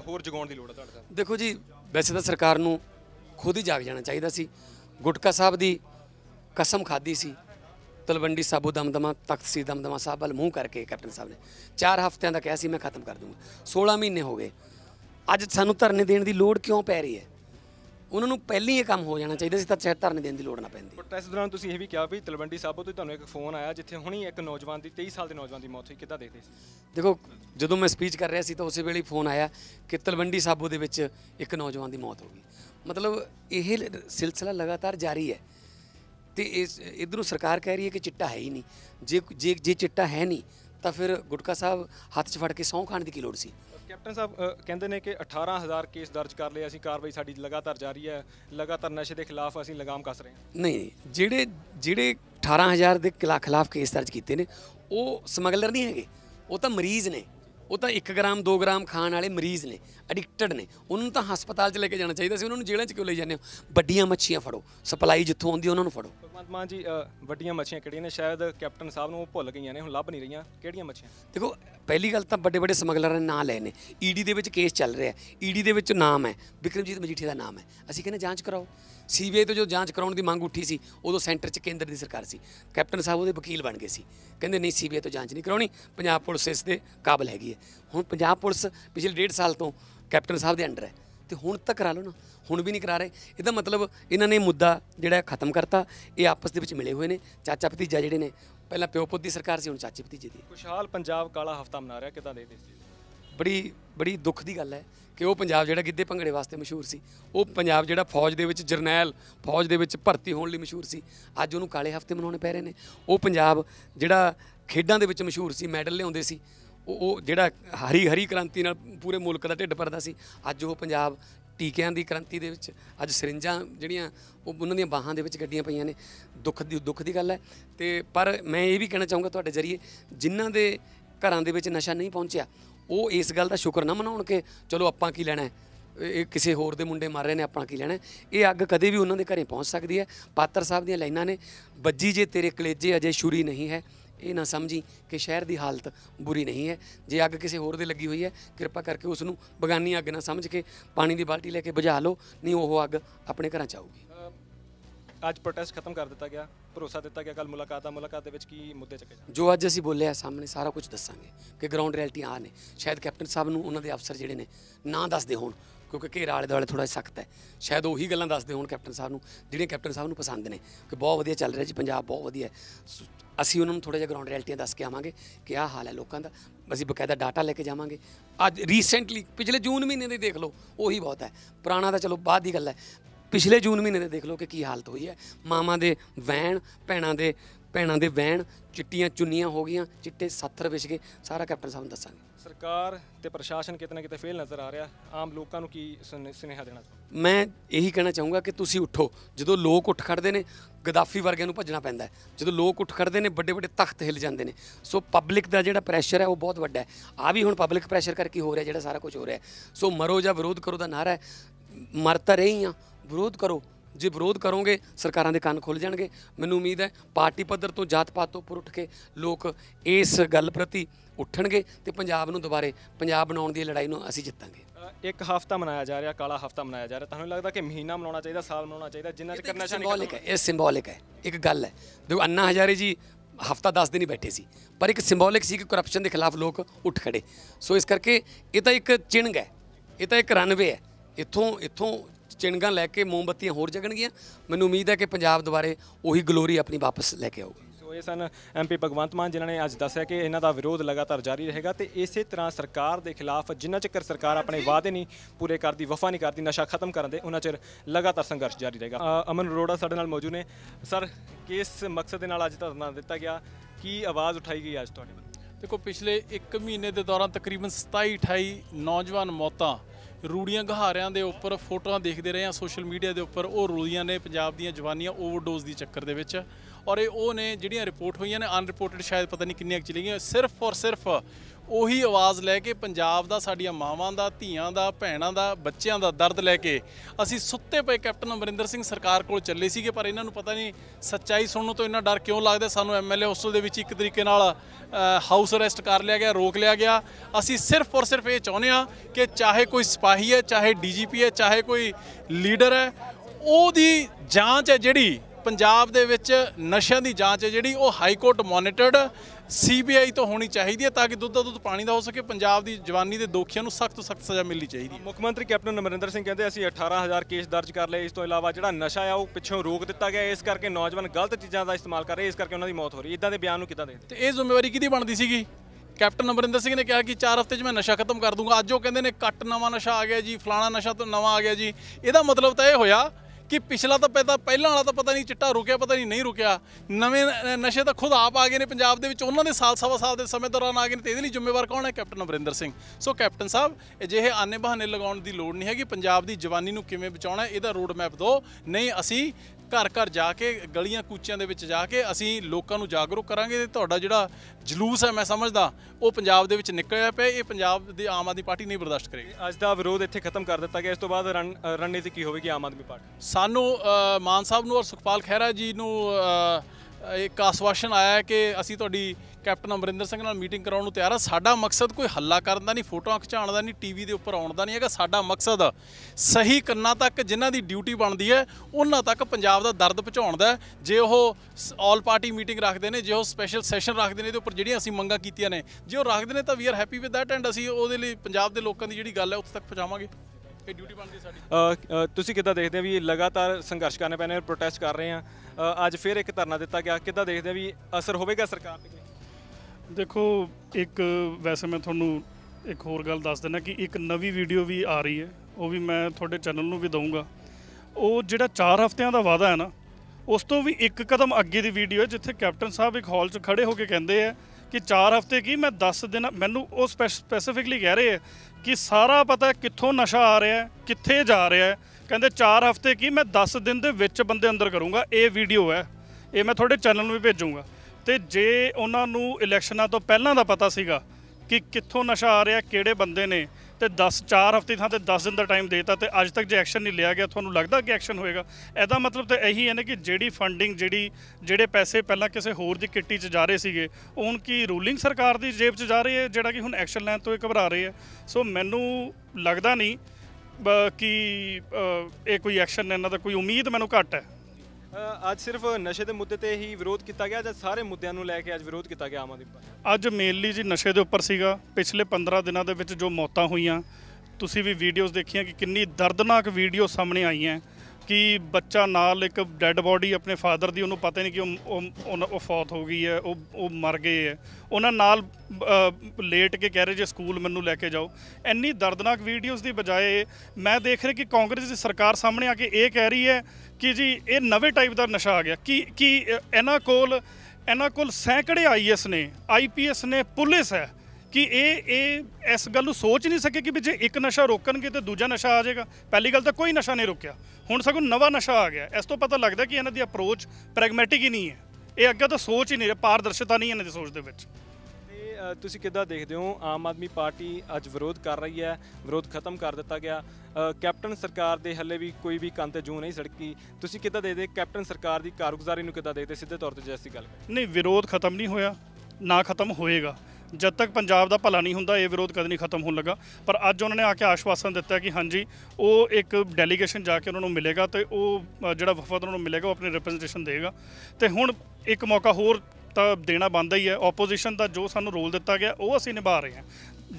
ਹੋਰ ਜਗਾਉਣ ਦੀ ਲੋੜ ਹੈ ਤੁਹਾਡੇ ਦੇਖੋ ਜੀ ਵੈਸੇ ਤਾਂ ਸਰਕਾਰ ਨੂੰ ਖੁਦ ਹੀ ਜਾਗ ਜਾਣਾ ਚਾਹੀਦਾ ਸੀ ਗੁਟਕਾ ਸਾਹਿਬ ਦੀ ਕਸਮ ਖਾਦੀ ਸੀ ਤਲਵੰਡੀ ਸਾਬੂ ਦਮਦਮਾ ਤਖਤ ਸੀ ਦਮਦਮਾ ਸਾਹਿਬ ਵੱਲ ਮੂੰਹ ਕਰਕੇ ਕੈਪਟਨ ਸਾਹਿਬ ਨੇ 4 ਹਫ਼ਤਿਆਂ ਦਾ ਕਿਹਾ ਸੀ ਮੈਂ ਖਤਮ ਕਰ ਦੂੰਗਾ 16 ਮਹੀਨੇ ਹੋ ਗਏ ਅੱਜ ਸਾਨੂੰ ਧਰਨੇ ਦੇਣ ਦੀ ਲੋੜ ਕਿਉਂ ਪੈ ਰਹੀ ਹੈ ਉਹਨਾਂ ਨੂੰ ਪਹਿਲੀ ਹੀ ਇਹ ਕੰਮ ਹੋ ਜਾਣਾ ਚਾਹੀਦਾ ਸੀ ਤਾਂ ਚਾਹੇ ਧਰਨੇ ਦੇਣ ਦੀ ਲੋੜ ਨਾ ਪੈਂਦੀ ਪ੍ਰੋਟੈਸਟ ਦੌਰਾਨ ਤੁਸੀਂ ਇਹ ਵੀ ਕਿਹਾ ਵੀ ਤਲਵੰਡੀ ਸਾਬੋ ਤੋਂ ਤੁਹਾਨੂੰ ਇੱਕ ਫੋਨ ਆਇਆ ਜਿੱਥੇ ਹੁਣੀ ਇੱਕ ਨੌਜਵਾਨ ਦੀ 23 ਸਾਲ ਦੇ ਨੌਜਵਾਨ ਦੀ ਮੌਤ ਹੋਈ ਕਿੱਦਾਂ ਦੇਖਦੇ ਸੀ ਦੇਖੋ ਜਦੋਂ ਮੈਂ ਸਪੀਚ ਕਰ ਰਿਹਾ ਸੀ ਤਾਂ ਉਸੇ ਵੇਲੇ ਫੋਨ ਆਇਆ ਕਿ ਤਲਵੰਡੀ ਸਾਬੋ ਦੇ ਵਿੱਚ ਇੱਕ ਨੌਜਵਾਨ ਦੀ ਮੌਤ ਹੋ ਗਈ ਮਤਲਬ ਇਹ ਸਿਲਸਿਲਾ ਲਗਾਤਾਰ ਜਾਰੀ ਹੈ ਤੇ ਇਸ ਇਧਰੋਂ ਸਰਕਾਰ ਕਹਿ ਰਹੀ ਹੈ ਕਿ ਚਿੱਟਾ ਹੈ ਹੀ ਨਹੀਂ ਜੇ ਜੇ ਜੇ ਚਿੱਟਾ ਹੈ ਨਹੀਂ ਤਾਂ ਫਿਰ ਗੁਟਕਾ ਸਾਹਿਬ ਹੱਥ 'ਚ ਫੜ ਕੇ ਸੌਂ ਖਾਣ ਦੀ ਕੀ ਲੋੜ ਸੀ ਕੈਪਟਨ ਸਾਹਿਬ ਕਹਿੰਦੇ ਨੇ ਕਿ 18000 ਕੇਸ ਦਰਜ ਕਰ ਲਏ ਅਸੀਂ ਕਾਰਵਾਈ ਸਾਡੀ ਲਗਾਤਾਰ ਜਾਰੀ ਹੈ ਲਗਾਤਾਰ ਨਸ਼ੇ ਦੇ ਖਿਲਾਫ ਅਸੀਂ ਲਗਾਮ ਕੱਸ ਰਹੇ ਹਾਂ ਨਹੀਂ ਜਿਹੜੇ ਜਿਹੜੇ 18000 ਦੇ ਖਿਲਾਫ ਕੇਸ ਦਰਜ ਕੀਤੇ ਨੇ ਉਹ ਸਮਗਲਰ ਨਹੀਂ ਹੈਗੇ ਉਹ ਤਾਂ ਮਰੀਜ਼ ਨੇ ਉਹ ਤਾਂ 1 ਗ੍ਰਾਮ 2 ਗ੍ਰਾਮ ਖਾਣ ਵਾਲੇ ਮਰੀਜ਼ ਨੇ ਐਡਿਕਟਡ ਨੇ ਉਹਨਾਂ ਨੂੰ ਤਾਂ ਹਸਪਤਾਲ 'ਚ ਲੈ ਕੇ ਜਾਣਾ ਚਾਹੀਦਾ ਸੀ ਉਹਨਾਂ ਨੂੰ ਜੇਲ੍ਹਾਂ 'ਚ ਕਿਉਂ ਲੈ ਜਾਂਦੇ ਹੋ ਵੱਡੀਆਂ ਮੱਛੀਆਂ ਫੜੋ ਸਪਲਾਈ ਜਿੱਥੋਂ ਆਉਂਦੀ ਉਹਨਾਂ ਨੂੰ ਫੜੋ ਭਗਵੰਤ ਮਾਨ ਜੀ ਵੱਡੀਆਂ ਮੱਛੀਆਂ ਕਿਹੜੀਆਂ ਨੇ ਸ਼ਾਇਦ ਕੈਪਟਨ ਸਾਹਿਬ ਨੂੰ ਉਹ ਭੁੱਲ ਗਈਆਂ ਨੇ ਹੁਣ ਲੱਭ ਨਹੀਂ ਰਹੀਆਂ ਕਿਹੜੀਆਂ ਮੱਛੀਆਂ ਦੇਖੋ ਪਹਿਲੀ ਗੱਲ ਤਾਂ ਵੱਡੇ ਵੱਡੇ ਸਮਗਲਰਾਂ ਨੇ ਨਾਂ ਲਏ ਨੇ ਈਡੀ e ਦੇ ਵਿੱਚ ਕੇਸ ਚੱਲ ਰਿਹਾ ਈਡੀ e ਦੇ ਵਿੱਚ ਨਾਮ ਹੈ ਵਿਕਰਮਜੀਤ ਮਜੀਠੀ ਦਾ ਨਾਮ ਹੈ ਅਸੀਂ ਕਹਿੰਦੇ ਜਾਂਚ ਕਰਾਓ ਸੀਬੀਆਈ ਤੋਂ ਜੋ ਜਾਂਚ ਕਰਾਉਣ ਦੀ ਮੰਗ ਉੱਠੀ ਸੀ ਉਦੋਂ ਸੈਂਟਰ 'ਚ ਕੇਂਦਰ ਦੀ ਸਰਕਾਰ ਸੀ ਕੈਪਟਨ ਸਾਹਿਬ ਉਹਦੇ ਵਕੀਲ ਬਣ ਗਏ ਸੀ ਕਹਿੰਦੇ ਨਹੀਂ ਸੀਬੀਆਈ ਤੋਂ ਜਾਂਚ ਨਹੀਂ ਕਰਾਉਣੀ ਪੰਜਾਬ ਪੁਲਿਸ ਇਸ ਦੇ ਕਾਬਲ ਹੈਗੀ ਹੈ ਹੁਣ ਪੰਜਾਬ ਪੁਲਿਸ ਪਿਛਲੇ ਡੇਢ ਸਾਲ ਤੋਂ ਕੈਪਟਨ ਸਾਹਿਬ ਦੇ ਅੰਡਰ ਹੈ ਤੇ ਹੁਣ ਤੱਕ ਕਰਾ ਲਓ ਨਾ ਹੁਣ ਵੀ ਨਹੀਂ ਕਰਾ ਰਹੇ ਇਹਦਾ ਮਤਲਬ ਇਹਨਾਂ ਨੇ ਮੁੱਦਾ ਜਿਹੜਾ ਖਤਮ ਕਰਤਾ ਇਹ ਆਪਸ ਦੇ ਵਿੱਚ ਮਿਲੇ ਹੋਏ ਨੇ ਚਾਚਾ ਭਤੀਜਾ ਜਿਹੜੇ ਨੇ ਪਹਿਲਾਂ ਪਿਓ ਪੁੱਤ ਦੀ ਸਰਕਾਰ ਸੀ ਹੁਣ ਚਾਚੇ ਭਤੀਜੇ ਦੀ ਖੁਸ਼ਹਾਲ ਪੰਜਾਬ ਕਾਲਾ ਹਫਤਾ ਮਨਾ ਰਿਹਾ ਕਿਦਾਂ ਦੇਖਦੇ ਸੀ ਬੜੀ ਬੜੀ ਦੁੱਖ ਦੀ ਗੱਲ ਹੈ ਕਿ ਉਹ ਪੰਜਾਬ ਜਿਹੜਾ ਗਿੱਧੇ ਭੰਗੜੇ ਵਾਸਤੇ ਮਸ਼ਹੂਰ ਸੀ ਉਹ ਪੰਜਾਬ ਜਿਹੜਾ ਫੌਜ ਦੇ ਵਿੱਚ ਜਰਨੈਲ ਫੌਜ ਦੇ ਵਿੱਚ ਭਰਤੀ ਹੋਣ ਲਈ ਮਸ਼ਹੂਰ ਸੀ ਅੱਜ ਉਹਨੂੰ ਕਾਲੇ ਹਫਤੇ ਮਨਾਉਣੇ ਪੈ ਰਹੇ ਨੇ ਉਹ ਪੰਜਾਬ ਜਿਹੜਾ ਖੇਡਾਂ ਦੇ ਵਿੱਚ ਮਸ਼ਹੂਰ ਸੀ ਮੈਡਲ ਲਿਆਉਂਦੇ ਸੀ ਉਹ ਜਿਹੜਾ ਹਰੀ ਹਰੀ ਕ੍ਰਾਂਤੀ ਨਾਲ ਪੂਰੇ ਮੁਲਕ ਦਾ ਢਿੱਡ ਭਰਦਾ ਸੀ ਅੱਜ ਉਹ ਪੰਜਾਬ ਟੀਕਿਆਂ ਦੀ ਕ੍ਰਾਂਤੀ ਦੇ ਵਿੱਚ ਅੱਜ ਸਿਰਿੰਜਾਂ ਜਿਹੜੀਆਂ ਉਹ ਉਹਨਾਂ ਦੀਆਂ ਬਾਹਾਂ ਦੇ ਵਿੱਚ ਗੱਡੀਆਂ ਪਈਆਂ ਨੇ ਦੁੱਖ ਦੀ ਦੁੱਖ ਦੀ ਗੱਲ ਹੈ ਤੇ ਪਰ ਮੈਂ ਇਹ ਵੀ ਕਹਿਣਾ ਚਾਹੂੰਗਾ ਤੁਹਾਡੇ ਜ਼ਰੀਏ ਜਿਨ੍ਹਾਂ ਦੇ ਘਰਾਂ ਦੇ ਵਿੱਚ ਨਸ਼ਾ ਨਹੀਂ ਪਹੁੰਚਿਆ ਉਹ ਇਸ ਗੱਲ ਦਾ ਸ਼ੁਕਰ ਨਾ ਮਨਾਉਣ ਕਿ ਚਲੋ ਆਪਾਂ ਕੀ ਲੈਣਾ ਇਹ ਕਿਸੇ ਹੋਰ ਦੇ ਮੁੰਡੇ ਮਾਰ ਰਹੇ ਨੇ ਆਪਣਾ ਕੀ ਲੈਣਾ ਇਹ ਅੱਗ ਕਦੇ ਵੀ ਉਹਨਾਂ ਦੇ ਘਰੇ ਪਹੁੰਚ ਸਕਦੀ ਹੈ ਪਾਤਰ ਸਾਹਿਬ ਦੀਆਂ ਲਾਈਨਾਂ ਨੇ ਬੱਜੀ ਜੇ ਤੇਰੇ ਕਲੇਜੇ ਅਜੇ ਛੁਰੀ ਨਹੀਂ ਹੈ ਇਹ ਨਾ ਸਮਝੀ ਕਿ ਸ਼ਹਿਰ ਦੀ ਹਾਲਤ ਬੁਰੀ ਨਹੀਂ ਹੈ ਜੇ ਅੱਗ ਕਿਸੇ ਹੋਰ ਦੇ ਲੱਗੀ ਹੋਈ ਹੈ ਕਿਰਪਾ ਕਰਕੇ ਉਸ ਨੂੰ ਬਗਾਨੀ ਅੱਗ ਨਾ ਸਮਝ ਕੇ ਪਾਣੀ ਦੀ ਬਾਲਟੀ ਲੈ ਕੇ ਬੁਝਾ ਲਓ ਨਹੀਂ ਉਹ ਅੱਗ ਆਪਣੇ ਘਰਾਂ ਚ ਆਊਗੀ ਅੱਜ ਪ੍ਰੋਟੈਸਟ ਖਤਮ ਕਰ ਦਿੱਤਾ ਗਿਆ ਭਰੋਸਾ ਦਿੱਤਾ ਗਿਆ ਕੱਲ ਮੁਲਾਕਾਤ ਆ ਮੁਲਾਕਾਤ ਦੇ ਵਿੱਚ ਕੀ ਮੁੱਦੇ ਚੱਕੇ ਜਾਣਗੇ ਜੋ ਅੱਜ ਅਸੀਂ ਬੋਲੇ ਆ ਸਾਹਮਣੇ ਸਾਰਾ ਕੁਝ ਦੱਸਾਂਗੇ ਕਿ ਗਰਾਊਂਡ ਰਿਐਲਿਟੀ ਆ ਨੇ ਸ਼ਾਇਦ ਕੈਪਟਨ ਸਾਹਿਬ ਨੂੰ ਉਹਨਾਂ ਦੇ ਅਫਸਰ ਜਿਹੜੇ ਨੇ ਨਾ ਦੱਸਦੇ ਹੋਣ ਕਿਉਂਕਿ ਘੇਰਾ ਵਾਲੇ ਦੁਆਲੇ ਥੋੜਾ ਸਖਤ ਹੈ ਸ਼ਾਇਦ ਉਹੀ ਗੱਲਾਂ ਦੱਸਦੇ ਹੋਣ ਕੈਪਟਨ ਸਾਹਿਬ ਨੂੰ ਜਿਹੜੀਆਂ ਕੈਪਟਨ ਸਾਹਿਬ ਨੂੰ ਪਸੰਦ ਨੇ ਕਿ ਬਹੁਤ ਵਧੀਆ ਚੱਲ ਰਿਹਾ ਜੀ ਪੰਜਾਬ ਬਹੁਤ ਵਧੀਆ ਅਸੀਂ ਉਹਨਾਂ ਨੂੰ ਥੋੜਾ ਜਿਹਾ ਗਰਾਊਂਡ ਰਿਐਲਿਟੀਆਂ ਦੱਸ ਕੇ ਆਵਾਂਗੇ ਕਿ ਆਹ ਹਾਲ ਹੈ ਲੋਕਾਂ ਦਾ ਅਸੀਂ ਬਕਾਇਦਾ ਡਾਟਾ ਲੈ ਕੇ ਜਾਵਾਂਗੇ ਅੱਜ ਰੀਸੈਂਟਲੀ ਪਿਛਲੇ ਜੂਨ ਮਹੀਨੇ ਦੇ ਦੇਖ ਲਓ ਉਹੀ ਬਹੁਤ ਹੈ ਪੁਰਾਣਾ ਤਾਂ ਚਲੋ ਬਾਅਦ ਦੀ ਗੱਲ ਹੈ ਪਿਛਲੇ ਜੂਨ ਮਹੀਨੇ ਦੇ ਦੇਖ ਲਓ ਕਿ ਕੀ ਹਾਲਤ ਹੋਈ ਹੈ ਮਾਮਾ ਦੇ ਵੈਣ ਭੈਣਾਂ ਦੇ ਭੈਣਾਂ ਦੇ ਵਹਿਣ ਚਿੱਟੀਆਂ ਚੁੰਨੀਆਂ ਹੋ ਗਈਆਂ ਚਿੱਟੇ ਸਾਥਰ ਵਿਛ ਗਏ ਸਾਰਾ ਕੈਪਟਨ ਸਾਹਿਬ ਨੂੰ ਦੱਸਾਂਗੇ ਸਰਕਾਰ ਤੇ ਪ੍ਰਸ਼ਾਸਨ ਕਿਤੇ ਨਾ ਕਿਤੇ ਫੇਲ ਨਜ਼ਰ ਆ ਰਿਹਾ ਆਮ ਲੋਕਾਂ ਨੂੰ ਕੀ ਸੁਨੇਹਾ ਦੇਣਾ ਮੈਂ ਇਹੀ ਕਹਿਣਾ ਚਾਹੂੰਗਾ ਕਿ ਤੁਸੀਂ ਉੱਠੋ ਜਦੋਂ ਲੋਕ ਉੱਠ ਖੜਦੇ ਨੇ ਗਦਾਫੀ ਵਰਗਿਆਂ ਨੂੰ ਭੱਜਣਾ ਪੈਂਦਾ ਹੈ ਜਦੋਂ ਲੋਕ ਉੱਠ ਖੜਦੇ ਨੇ ਵੱਡੇ ਵੱਡੇ ਤਖਤ ਹਿਲ ਜਾਂਦੇ ਨੇ ਸੋ ਪਬਲਿਕ ਦਾ ਜਿਹੜਾ ਪ੍ਰੈਸ਼ਰ ਹੈ ਉਹ ਬਹੁਤ ਵੱਡਾ ਹੈ ਆ ਵੀ ਹੁਣ ਪਬਲਿਕ ਪ੍ਰੈਸ਼ਰ ਕਰਕੇ ਹੋ ਰਿਹਾ ਜਿਹੜਾ ਸਾਰਾ ਕੁਝ ਹੋ ਰਿਹਾ ਸੋ ਮਰੋ ਜਾਂ ਵਿਰੋਧ ਕਰੋ ਦਾ ਨਾਰਾ ਹੈ ਮਰਤਾ ਰਹੀ ਆ ਵਿਰੋਧ ਕਰੋ ਜੇ ਵਿਰੋਧ ਕਰੋਗੇ ਸਰਕਾਰਾਂ ਦੇ ਕੰਨ ਖੁੱਲ ਜਾਣਗੇ ਮੈਨੂੰ ਉਮੀਦ ਹੈ ਪਾਰਟੀ ਪੱਧਰ ਤੋਂ ਜਾਤ ਪਾਤ ਤੋਂ ਉੱਪਰ ਉੱਠ ਕੇ ਲੋਕ ਇਸ ਗੱਲ ਪ੍ਰਤੀ ਉੱਠਣਗੇ ਤੇ ਪੰਜਾਬ ਨੂੰ ਦੁਬਾਰੇ ਪੰਜਾਬ ਬਣਾਉਣ ਦੀ ਲੜਾਈ ਨੂੰ ਅਸੀਂ ਜਿੱਤਾਂਗੇ ਇੱਕ ਹਫਤਾ ਮਨਾਇਆ ਜਾ ਰਿਹਾ ਕਾਲਾ ਹਫਤਾ ਮਨਾਇਆ ਜਾ ਰਿਹਾ ਤੁਹਾਨੂੰ ਲੱਗਦਾ ਕਿ ਮਹੀਨਾ ਮਨਾਉਣਾ ਚਾਹੀਦਾ ਸਾਲ ਮਨਾਉਣਾ ਚਾਹੀਦਾ ਜਿੰਨਾ ਚ ਕਰਨਾ ਚਾਹੀਦਾ ਸਿੰਬੋਲਿਕ ਹੈ ਇਹ ਸਿੰਬੋਲਿਕ ਹੈ ਇੱਕ ਗੱਲ ਹੈ ਦੇਖੋ ਅੰਨਾ ਹਜ਼ਾਰੇ ਜੀ ਹਫਤਾ 10 ਦਿਨ ਹੀ ਬੈਠੇ ਸੀ ਪਰ ਇੱਕ ਸਿੰਬੋਲਿਕ ਸੀ ਕਿ ਕਰਪਸ਼ਨ ਦੇ ਖਿਲਾਫ ਲੋਕ ਉੱਠ ਖੜੇ ਸੋ ਇਸ ਕਰਕੇ ਇਹ ਤਾਂ ਇੱਕ ਚਿੰਗ ਹੈ ਇਹ ਤਾਂ ਇੱਕ ਰਨਵੇ ਹੈ ਇੱਥੋਂ ਇੱਥੋਂ ਚਿੰਗਾਂ ਲੈ ਕੇ ਮੋਮਬੱਤੀਆਂ ਹੋਰ ਜਗਣਗੀਆਂ ਮੈਨੂੰ ਉਮੀਦ ਹੈ ਕਿ ਪੰਜਾਬ ਦੁਬਾਰੇ ਉਹੀ ਗਲੋਰੀ ਆਪਣੀ ਵਾਪਸ ਲੈ ਕੇ ਆਊਗਾ ਸੋ ਇਹ ਸਨ ਐਮਪੀ ਭਗਵੰਤ ਮਾਨ ਜਿਨ੍ਹਾਂ ਨੇ ਅੱਜ ਦੱਸਿਆ ਕਿ ਇਹਨਾਂ ਦਾ ਵਿਰੋਧ ਲਗਾਤਾਰ ਜਾਰੀ ਰਹੇਗਾ ਤੇ ਇਸੇ ਤਰ੍ਹਾਂ ਸਰਕਾਰ ਦੇ ਖਿਲਾਫ ਜਿੰਨਾ ਚਿਰ ਸਰਕਾਰ ਆਪਣੇ ਵਾਅਦੇ ਨਹੀਂ ਪੂਰੇ ਕਰਦੀ ਵਫਾ ਨਹੀਂ ਕਰਦੀ ਨਸ਼ਾ ਖਤਮ ਕਰਨ ਦੇ ਉਹਨਾਂ ਚਿਰ ਲਗਾਤਾਰ ਸੰਘਰਸ਼ ਜਾਰੀ ਰਹੇਗਾ ਅਮਨ ਅਰੋੜਾ ਸਾਡੇ ਨਾਲ ਮੌਜੂਦ ਨੇ ਸਰ ਕਿਸ ਮਕਸਦ ਦੇ ਨਾਲ ਅੱਜ ਧਰਨਾ ਦਿੱਤਾ ਗਿਆ ਕੀ ਆਵਾਜ਼ ਉਠਾਈ ਗਈ ਅੱਜ ਤੁਹਾਡੇ ਵੱਲੋਂ ਦੇਖੋ ਪਿਛਲੇ 1 ਮਹੀਨੇ ਦੇ ਦੌਰਾਨ ਤਕਰੀਬਨ 27 28 ਨੌਜਵਾਨ ਮੌਤਾਂ ਰੂੜੀਆਂ ਗਹਾਰਿਆਂ ਦੇ ਉੱਪਰ ਫੋਟੋਆਂ ਦੇਖਦੇ ਰਹੇ ਆ ਸੋਸ਼ਲ ਮੀਡੀਆ ਦੇ ਉੱਪਰ ਉਹ ਰੂੜੀਆਂ ਨੇ ਪੰਜਾਬ ਦੀਆਂ ਜਵਾਨੀਆਂ ਓਵਰਡੋਜ਼ ਦੀ ਚੱਕਰ ਦੇ ਵਿੱਚ ਔਰ ਇਹ ਉਹ ਨੇ ਜਿਹੜੀਆਂ ਰਿਪੋਰਟ ਹੋਈਆਂ ਨੇ ਅਨਰਿਪੋਰਟਡ ਸ਼ਾਇਦ ਪਤਾ ਨਹੀਂ ਕਿੰਨੀਆਂ ਚਲੀਆਂ ਸਿਰਫ ਔਰ ਸਿਰਫ ਉਹੀ ਆਵਾਜ਼ ਲੈ ਕੇ ਪੰਜਾਬ ਦਾ ਸਾਡੀਆਂ ਮਾਵਾਂ ਦਾ ਧੀਆਂ ਦਾ ਭੈਣਾਂ ਦਾ ਬੱਚਿਆਂ ਦਾ ਦਰਦ ਲੈ ਕੇ ਅਸੀਂ ਸੁੱਤੇ ਪਏ ਕੈਪਟਨ ਅਮਰਿੰਦਰ ਸਿੰਘ ਸਰਕਾਰ ਕੋਲ ਚੱਲੇ ਸੀਗੇ ਪਰ ਇਹਨਾਂ ਨੂੰ ਪਤਾ ਨਹੀਂ ਸੱਚਾਈ ਸੁਣਨ ਤੋਂ ਇੰਨਾ ਡਰ ਕਿਉਂ ਲੱਗਦਾ ਸਾਨੂੰ ਐਮਐਲਏ ਹੋਸਟਲ ਦੇ ਵਿੱਚ ਇੱਕ ਤਰੀਕੇ ਨਾਲ ਹਾਊਸ ਅਰੈਸਟ ਕਰ ਲਿਆ ਗਿਆ ਰੋਕ ਲਿਆ ਗਿਆ ਅਸੀਂ ਸਿਰਫ ਔਰ ਸਿਰਫ ਇਹ ਚਾਹੁੰਦੇ ਆ ਕਿ ਚਾਹੇ ਕੋਈ ਸਿਪਾਹੀ ਹੈ ਚਾਹੇ ਡੀਜੀਪੀ ਹੈ ਚਾਹੇ ਕੋਈ ਲੀਡਰ ਹੈ ਉਹਦੀ ਜਾਂਚ ਹੈ ਜਿਹੜੀ ਪੰਜਾਬ ਦੇ ਵਿੱਚ ਨਸ਼ਿਆਂ ਦੀ ਜਾਂਚ ਹੈ ਜਿਹੜੀ ਉਹ ਹਾਈ ਕੋਰਟ ਮੋਨੀਟਰਡ ਸੀਬੀਆਈ ਤੋਂ ਹੋਣੀ ਚਾਹੀਦੀ ਹੈ ਤਾਂ ਕਿ ਦੁੱਧ ਦਾ ਦੁੱਧ ਪਾਣੀ ਦਾ ਹੋ ਸਕੇ ਪੰਜਾਬ ਦੀ ਜਵਾਨੀ ਦੇ ਦੋਖੀਆਂ ਨੂੰ ਸਖਤ ਤੋਂ ਸਖਤ ਸਜ਼ਾ ਮਿਲਣੀ ਚਾਹੀਦੀ ਹੈ ਮੁੱਖ ਮੰਤਰੀ ਕੈਪਟਨ ਅਮਰਿੰਦਰ ਸਿੰਘ ਕਹਿੰਦੇ ਅਸੀਂ 18000 ਕੇਸ ਦਰਜ ਕਰ ਲਏ ਇਸ ਤੋਂ ਇਲਾਵਾ ਜਿਹੜਾ ਨਸ਼ਾ ਆ ਉਹ ਪਿੱਛੋਂ ਰੋਕ ਦਿੱਤਾ ਗਿਆ ਇਸ ਕਰਕੇ ਨੌਜਵਾਨ ਗਲਤ ਚੀਜ਼ਾਂ ਦਾ ਇਸਤੇਮਾਲ ਕਰ ਰਹੇ ਇਸ ਕਰਕੇ ਉਹਨਾਂ ਦੀ ਮੌਤ ਹੋ ਰਹੀ ਇਦਾਂ ਦੇ ਬਿਆਨ ਨੂੰ ਕਿਦਾਂ ਦੇ ਤੇ ਇਹ ਜ਼ਿੰਮੇਵਾਰੀ ਕਿਹਦੀ ਬਣਦੀ ਸੀਗੀ ਕੈਪਟਨ ਅਮਰਿੰਦਰ ਸਿੰਘ ਨੇ ਕਿਹਾ ਕਿ 4 ਹਫ਼ਤੇ 'ਚ ਮੈਂ ਨਸ਼ਾ ਖਤਮ ਕਰ ਦੂੰਗਾ ਅੱਜ ਉਹ ਕਹਿੰਦੇ ਨੇ ਕੱਟ ਨਵਾਂ ਨਸ਼ਾ ਆ ਗਿਆ ਜੀ ਫਲਾਣਾ ਨਸ਼ਾ ਤੋਂ ਨਵਾਂ ਆ ਗਿਆ ਜੀ ਇਹਦਾ ਮਤਲਬ ਤਾਂ ਇਹ ਹੋਇਆ ਕਿ ਪਿਛਲਾ ਤਾਂ ਪਹਿਲਾਂ ਪਹਿਲਾਂ ਵਾਲਾ ਤਾਂ ਪਤਾ ਨਹੀਂ ਚਿੱਟਾ ਰੁਕਿਆ ਪਤਾ ਨਹੀਂ ਨਹੀਂ ਰੁਕਿਆ ਨਵੇਂ ਨਸ਼ੇ ਤਾਂ ਖੁਦ ਆਪ ਆ ਗਏ ਨੇ ਪੰਜਾਬ ਦੇ ਵਿੱਚ ਉਹਨਾਂ ਦੇ ਸਾਲ ਸਵਾ ਸਾਲ ਦੇ ਸਮੇਂ ਦੌਰਾਨ ਆ ਗਏ ਨੇ ਤੇ ਇਹਦੇ ਲਈ ਜ਼ਿੰਮੇਵਾਰ ਕੌਣ ਹੈ captain Amarinder Singh so captain sahib ਅਜਿਹੇ ਆਨੇ ਬਹਾਨੇ ਲਗਾਉਣ ਦੀ ਲੋੜ ਨਹੀਂ ਹੈਗੀ ਪੰਜਾਬ ਦੀ ਜਵਾਨੀ ਨੂੰ ਕਿਵੇਂ ਬਚਾਉਣਾ ਇਹਦਾ ਰੋਡ ਮੈਪ ਦੋ ਨਹੀਂ ਅਸੀਂ ਘਰ ਘਰ ਜਾ ਕੇ ਗਲੀਆਂ ਕੂਚਿਆਂ ਦੇ ਵਿੱਚ ਜਾ ਕੇ ਅਸੀਂ ਲੋਕਾਂ ਨੂੰ ਜਾਗਰੂਕ ਕਰਾਂਗੇ ਤੇ ਤੁਹਾਡਾ ਜਿਹੜਾ ਜਲੂਸ ਹੈ ਮੈਂ ਸਮਝਦਾ ਉਹ ਪੰਜਾਬ ਦੇ ਵਿੱਚ ਨਿਕਲਿਆ ਪਿਆ ਇਹ ਪੰਜਾਬ ਦੀ ਆਮ ਆਦਮੀ ਪਾਰਟੀ ਨਹੀਂ ਬਰਦਾਸ਼ਤ ਕਰੇਗੀ ਅੱਜ ਦਾ ਵਿਰੋਧ ਇੱਥੇ ਖਤਮ ਕਰ ਦਿੱਤਾ ਗਿਆ ਇਸ ਤੋਂ ਬਾਅਦ ਰਣਨੀਤੀ ਕੀ ਹੋਵੇਗੀ ਆਮ ਆਦਮੀ ਪਾਰਟੀ ਸਾਨੂੰ ਮਾਨ ਸਾਹਿਬ ਨੂੰ ਔਰ ਸੁਖਪਾਲ ਖਹਿਰਾ ਜੀ ਨੂੰ ਇੱਕ ਆਸਵਾਸ਼ਨ ਆਇਆ ਹੈ ਕਿ ਅਸੀਂ ਤੁਹਾਡੀ ਕੈਪਟਨ ਅਮਰਿੰਦਰ ਸਿੰਘ ਨਾਲ ਮੀਟਿੰਗ ਕਰਾਉਣ ਨੂੰ ਤਿਆਰ ਆ ਸਾਡਾ ਮਕਸਦ ਕੋਈ ਹੱਲਾ ਕਰਨ ਦਾ ਨਹੀਂ ਫੋਟੋਆਂ ਖਿਚਾਉਣ ਦਾ ਨਹੀਂ ਟੀਵੀ ਦੇ ਉੱਪਰ ਆਉਣ ਦਾ ਨਹੀਂ ਹੈਗਾ ਸਾਡਾ ਮਕਸਦ ਸਹੀ ਕੰਨਾਂ ਤੱਕ ਜਿਨ੍ਹਾਂ ਦੀ ਡਿਊਟੀ ਬਣਦੀ ਹੈ ਉਹਨਾਂ ਤੱਕ ਪੰਜਾਬ ਦਾ ਦਰਦ ਪਹੁੰਚਾਉਣ ਦਾ ਜੇ ਉਹ ਆਲ ਪਾਰਟੀ ਮੀਟਿੰਗ ਰੱਖਦੇ ਨੇ ਜੇ ਉਹ ਸਪੈਸ਼ਲ ਸੈਸ਼ਨ ਰੱਖਦੇ ਨੇ ਇਹਦੇ ਉੱਪਰ ਜਿਹੜੀਆਂ ਅਸੀਂ ਮੰਗਾਂ ਕੀਤੀਆਂ ਨੇ ਜੇ ਉਹ ਰੱਖਦੇ ਨੇ ਤਾਂ we are happy with that and ਅਸੀਂ ਉਹਦੇ ਲਈ ਪੰਜਾਬ ਦੇ ਲੋਕਾਂ ਦੀ ਜਿਹੜੀ ਗੱਲ ਹੈ ਉੱਥੇ ਤੱਕ ਪਹੁੰਚਾਵਾਂਗੇ ਇਹ ਡਿਊਟੀ ਬਣਦੀ ਸਾਡੀ ਤੁਸੀਂ ਕਿੱਦਾਂ ਦੇਖਦੇ ਆ ਵੀ ਲਗਾਤਾਰ ਸੰਘਰਸ਼ ਕਰਨੇ ਪੈਣੇ ਪ੍ਰੋਟੈਸਟ ਕਰ ਰਹੇ ਆ ਅੱਜ ਫਿਰ ਇੱਕ ਧਰਨਾ ਦਿੱਤਾ ਗਿਆ ਕਿੱਦਾਂ ਦੇਖਦੇ ਆ ਵੀ ਅਸਰ ਹੋਵੇਗਾ ਸਰਕਾਰ ਤੇ ਦੇਖੋ ਇੱਕ ਵੈਸੇ ਮੈਂ ਤੁਹਾਨੂੰ ਇੱਕ ਹੋਰ ਗੱਲ ਦੱਸ ਦਿੰਦਾ ਕਿ ਇੱਕ ਨਵੀਂ ਵੀਡੀਓ ਵੀ ਆ ਰਹੀ ਹੈ ਉਹ ਵੀ ਮੈਂ ਤੁਹਾਡੇ ਚੈਨਲ ਨੂੰ ਵੀ ਦਊਂਗਾ ਉਹ ਜਿਹੜਾ 4 ਹਫ਼ਤਿਆਂ ਦਾ ਵਾਅਦਾ ਹੈ ਨਾ ਉਸ ਤੋਂ ਵੀ ਇੱਕ ਕਦਮ ਅੱਗੇ ਦੀ ਵੀਡੀਓ ਹੈ ਜਿੱਥੇ ਕੈਪਟਨ ਸਾਹਿਬ ਇੱਕ ਹਾਲ 'ਚ ਖੜੇ ਹੋ ਕੇ ਕਹਿੰਦੇ ਆ ਕਿ 4 ਹਫ਼ਤੇ ਕੀ ਮੈਂ 10 ਦਿਨ ਮੈਨੂੰ ਉਹ ਸਪੈਸੀਫਿਕਲੀ ਕਹਿ ਰਹੇ ਆ ਕਿ ਸਾਰਾ ਪਤਾ ਕਿੱਥੋਂ ਨਸ਼ਾ ਆ ਰਿਹਾ ਕਿੱਥੇ ਜਾ ਰਿਹਾ ਕਹਿੰਦੇ 4 ਹਫ਼ਤੇ ਕੀ ਮੈਂ 10 ਦਿਨ ਦੇ ਵਿੱਚ ਬੰਦੇ ਅੰਦਰ ਕਰੂੰਗਾ ਇਹ ਵੀਡੀਓ ਹੈ ਇਹ ਮੈਂ ਤੁਹਾਡੇ ਚੈਨਲ ਨੂੰ ਵੀ ਭੇਜੂੰਗਾ ਤੇ ਜੇ ਉਹਨਾਂ ਨੂੰ ਇਲੈਕਸ਼ਨਾਂ ਤੋਂ ਪਹਿਲਾਂ ਦਾ ਪਤਾ ਸੀਗਾ ਕਿ ਕਿੱਥੋਂ ਨਸ਼ਾ ਆ ਰਿਹਾ ਕਿਹੜੇ ਬੰਦੇ ਨੇ ਤੇ 10 4 ਹਫ਼ਤੇ ਥਾਂ ਤੇ 10 ਦਿਨ ਦਾ ਟਾਈਮ ਦੇਤਾ ਤੇ ਅੱਜ ਤੱਕ ਜੇ ਐਕਸ਼ਨ ਨਹੀਂ ਲਿਆ ਗਿਆ ਤੁਹਾਨੂੰ ਲੱਗਦਾ ਕਿ ਐਕਸ਼ਨ ਹੋਏਗਾ ਇਹਦਾ ਮਤਲਬ ਤੇ ਇਹੀ ਹੈ ਨਾ ਕਿ ਜਿਹੜੀ ਫੰਡਿੰਗ ਜਿਹੜੀ ਜਿਹੜੇ ਪੈਸੇ ਪਹਿਲਾਂ ਕਿਸੇ ਹੋਰ ਦੀ ਕਿੱਟੀ 'ਚ ਜਾ ਰਹੇ ਸੀਗੇ ਉਹਨ ਕੀ ਰੂਲਿੰਗ ਸਰਕਾਰ ਦੀ ਜੇਬ 'ਚ ਜਾ ਰਹੇ ਹੈ ਜਿਹੜਾ ਕਿ ਹੁਣ ਐਕਸ਼ਨ ਲੈਣ ਤੋਂ ਇਹ ਘਬਰਾ ਰਹੇ ਹੈ ਸੋ ਮੈਨੂੰ ਲੱਗਦਾ ਨਹੀਂ ਕਿ ਇਹ ਕੋਈ ਐਕਸ਼ਨ ਇਹਨਾਂ ਦਾ ਕੋਈ ਉਮੀਦ ਮੈਨੂੰ ਘੱਟ ਹੈ ਅੱਜ ਸਿਰਫ ਨਸ਼ੇ ਦੇ ਮੁੱਦੇ ਤੇ ਹੀ ਵਿਰੋਧ ਕੀਤਾ ਗਿਆ ਜਾਂ ਸਾਰੇ ਮੁੱਦਿਆਂ ਨੂੰ ਲੈ ਕੇ ਅੱਜ ਵਿਰੋਧ ਕੀਤਾ ਗਿਆ ਆਮ ਆਦਮੀ ਪਾਰਟੀ ਅੱਜ ਮੇਨਲੀ ਜੀ ਨਸ਼ੇ ਦੇ ਉੱਪਰ ਸੀਗਾ ਪਿਛਲੇ 15 ਦਿਨਾਂ ਦੇ ਵਿੱਚ ਜੋ ਮੌਤਾਂ ਹੋਈਆਂ ਤੁਸੀਂ ਵੀ ਵੀਡੀਓਜ਼ ਦੇਖੀਆਂ ਕਿ ਕਿੰਨੀ ਦਰਦਨਾਕ ਵੀਡੀਓ ਸਾਹਮਣੇ ਆਈਆਂ ਕਿ ਬੱਚਾ ਨਾਲ ਇੱਕ ਡੈੱਡ ਬਾਡੀ ਆਪਣੇ ਫਾਦਰ ਦੀ ਉਹਨੂੰ ਪਤਾ ਨਹੀਂ ਕਿ ਉਹ ਉਹ ਫੌਤ ਹੋ ਗਈ ਹੈ ਉਹ ਉਹ ਮਰ ਗਏ ਹੈ ਉਹਨਾਂ ਨਾਲ ਲੇਟ ਕੇ ਕਹਿ ਰਹੇ ਜੇ ਸਕੂਲ ਮੈਨੂੰ ਲੈ ਕੇ ਜਾਓ ਇੰਨੀ ਦਰਦਨਾਕ ਵੀਡੀਓਜ਼ ਦੀ ਬਜਾਏ ਮੈਂ ਦੇਖ ਰਿਹਾ ਕਿ ਕਾਂਗਰਸ ਦੀ ਸਰਕਾਰ ਸਾਹਮਣੇ ਆ ਕੇ ਇਹ ਕਹਿ ਰਹੀ ਹੈ ਕਿ ਜੀ ਇਹ ਨਵੇਂ ਟਾਈਪ ਦਾ ਨਸ਼ਾ ਆ ਗਿਆ ਕਿ ਕਿ ਇਹਨਾਂ ਕੋਲ ਇਹਨਾਂ ਕੋਲ ਸੈਂਕੜੇ ਆਈਐਸ ਨੇ ਆਈਪੀਐਸ ਨੇ ਪੁਲਿਸ ਹੈ ਕਿ ਇਹ ਇਹ ਇਸ ਗੱਲ ਨੂੰ ਸੋਚ ਨਹੀਂ ਸਕੇ ਕਿ ਵੀ ਜੇ ਇੱਕ ਨਸ਼ਾ ਰੋਕਣਗੇ ਤੇ ਦੂਜਾ ਨਸ਼ਾ ਆ ਜਾਏਗਾ ਪਹਿਲੀ ਗੱਲ ਤਾਂ ਕੋਈ ਨਸ਼ਾ ਨਹੀਂ ਰੁਕਿਆ ਹੁਣ ਸਗੋਂ ਨਵਾਂ ਨਸ਼ਾ ਆ ਗਿਆ ਇਸ ਤੋਂ ਪਤਾ ਲੱਗਦਾ ਕਿ ਇਹਨਾਂ ਦੀ ਅਪਰੋਚ ਪ੍ਰੈਗਮੈਟਿਕ ਹੀ ਨਹੀਂ ਹੈ ਇਹ ਅੱਗੇ ਤਾਂ ਸੋਚ ਹੀ ਨਹੀਂ ਪਾਰਦਰਸ਼ਤਾ ਨਹੀਂ ਇਹਨਾਂ ਦੀ ਸੋਚ ਦੇ ਵਿੱਚ ਤੁਸੀਂ ਕਿੱਦਾਂ ਦੇਖਦੇ ਹੋ ਆਮ ਆਦਮੀ ਪਾਰਟੀ ਅੱਜ ਵਿਰੋਧ ਕਰ ਰਹੀ ਹੈ ਵਿਰੋਧ ਖਤਮ ਕਰ ਦਿੱਤਾ ਗਿਆ ਕੈਪਟਨ ਸਰਕਾਰ ਦੇ ਹੱਲੇ ਵੀ ਕੋਈ ਵੀ ਕੰਨ ਤੇ ਜੂ ਨਹੀਂ ਸੜਕੀ ਤੁਸੀਂ ਕਿੱਦਾਂ ਦੇਖਦੇ ਕੈਪਟਨ ਸਰਕਾਰ ਦੀ ਕਾਰਗੁਜ਼ਾਰੀ ਨੂੰ ਕਿੱਦਾਂ ਦੇਖਦੇ ਸਿੱਧੇ ਤੌਰ ਤੇ ਜੈਸੀ ਗੱਲ ਨਹੀਂ ਵਿਰੋਧ ਖਤਮ ਨਹੀਂ ਹੋਇਆ ਨਾ ਖਤਮ ਹੋਏਗਾ ਜਦ ਤੱਕ ਪੰਜਾਬ ਦਾ ਭਲਾ ਨਹੀਂ ਹੁੰਦਾ ਇਹ ਵਿਰੋਧ ਕਦੇ ਨਹੀਂ ਖਤਮ ਹੋਣ ਲੱਗਾ ਪਰ ਅੱਜ ਉਹਨਾਂ ਨੇ ਆ ਕੇ ਆਸ਼ਵਾਸਨ ਦਿੱਤਾ ਕਿ ਹਾਂਜੀ ਉਹ ਇੱਕ ਡੈਲੀਗੇਸ਼ਨ ਜਾ ਕੇ ਉਹਨਾਂ ਨੂੰ ਮਿਲੇਗਾ ਤੇ ਉਹ ਜਿਹੜਾ ਵਫਦ ਉਹਨਾਂ ਨੂੰ ਮਿਲੇਗਾ ਉਹ ਆਪਣੀ ਰਿਪਰੈਜ਼ੈਂਟੇਸ਼ਨ ਦੇਗਾ ਤੇ ਹੁਣ ਇੱਕ ਮੌਕਾ ਹੋਰ ਤਾਂ ਦੇਣਾ ਬੰਦਾ ਹੀ ਹੈ ਆਪੋਜੀਸ਼ਨ ਦਾ ਜੋ ਸਾਨੂੰ ਰੋਲ ਦਿੱਤਾ ਗਿਆ ਉਹ ਅਸੀਂ ਨਿਭਾ ਰਹੇ ਹਾਂ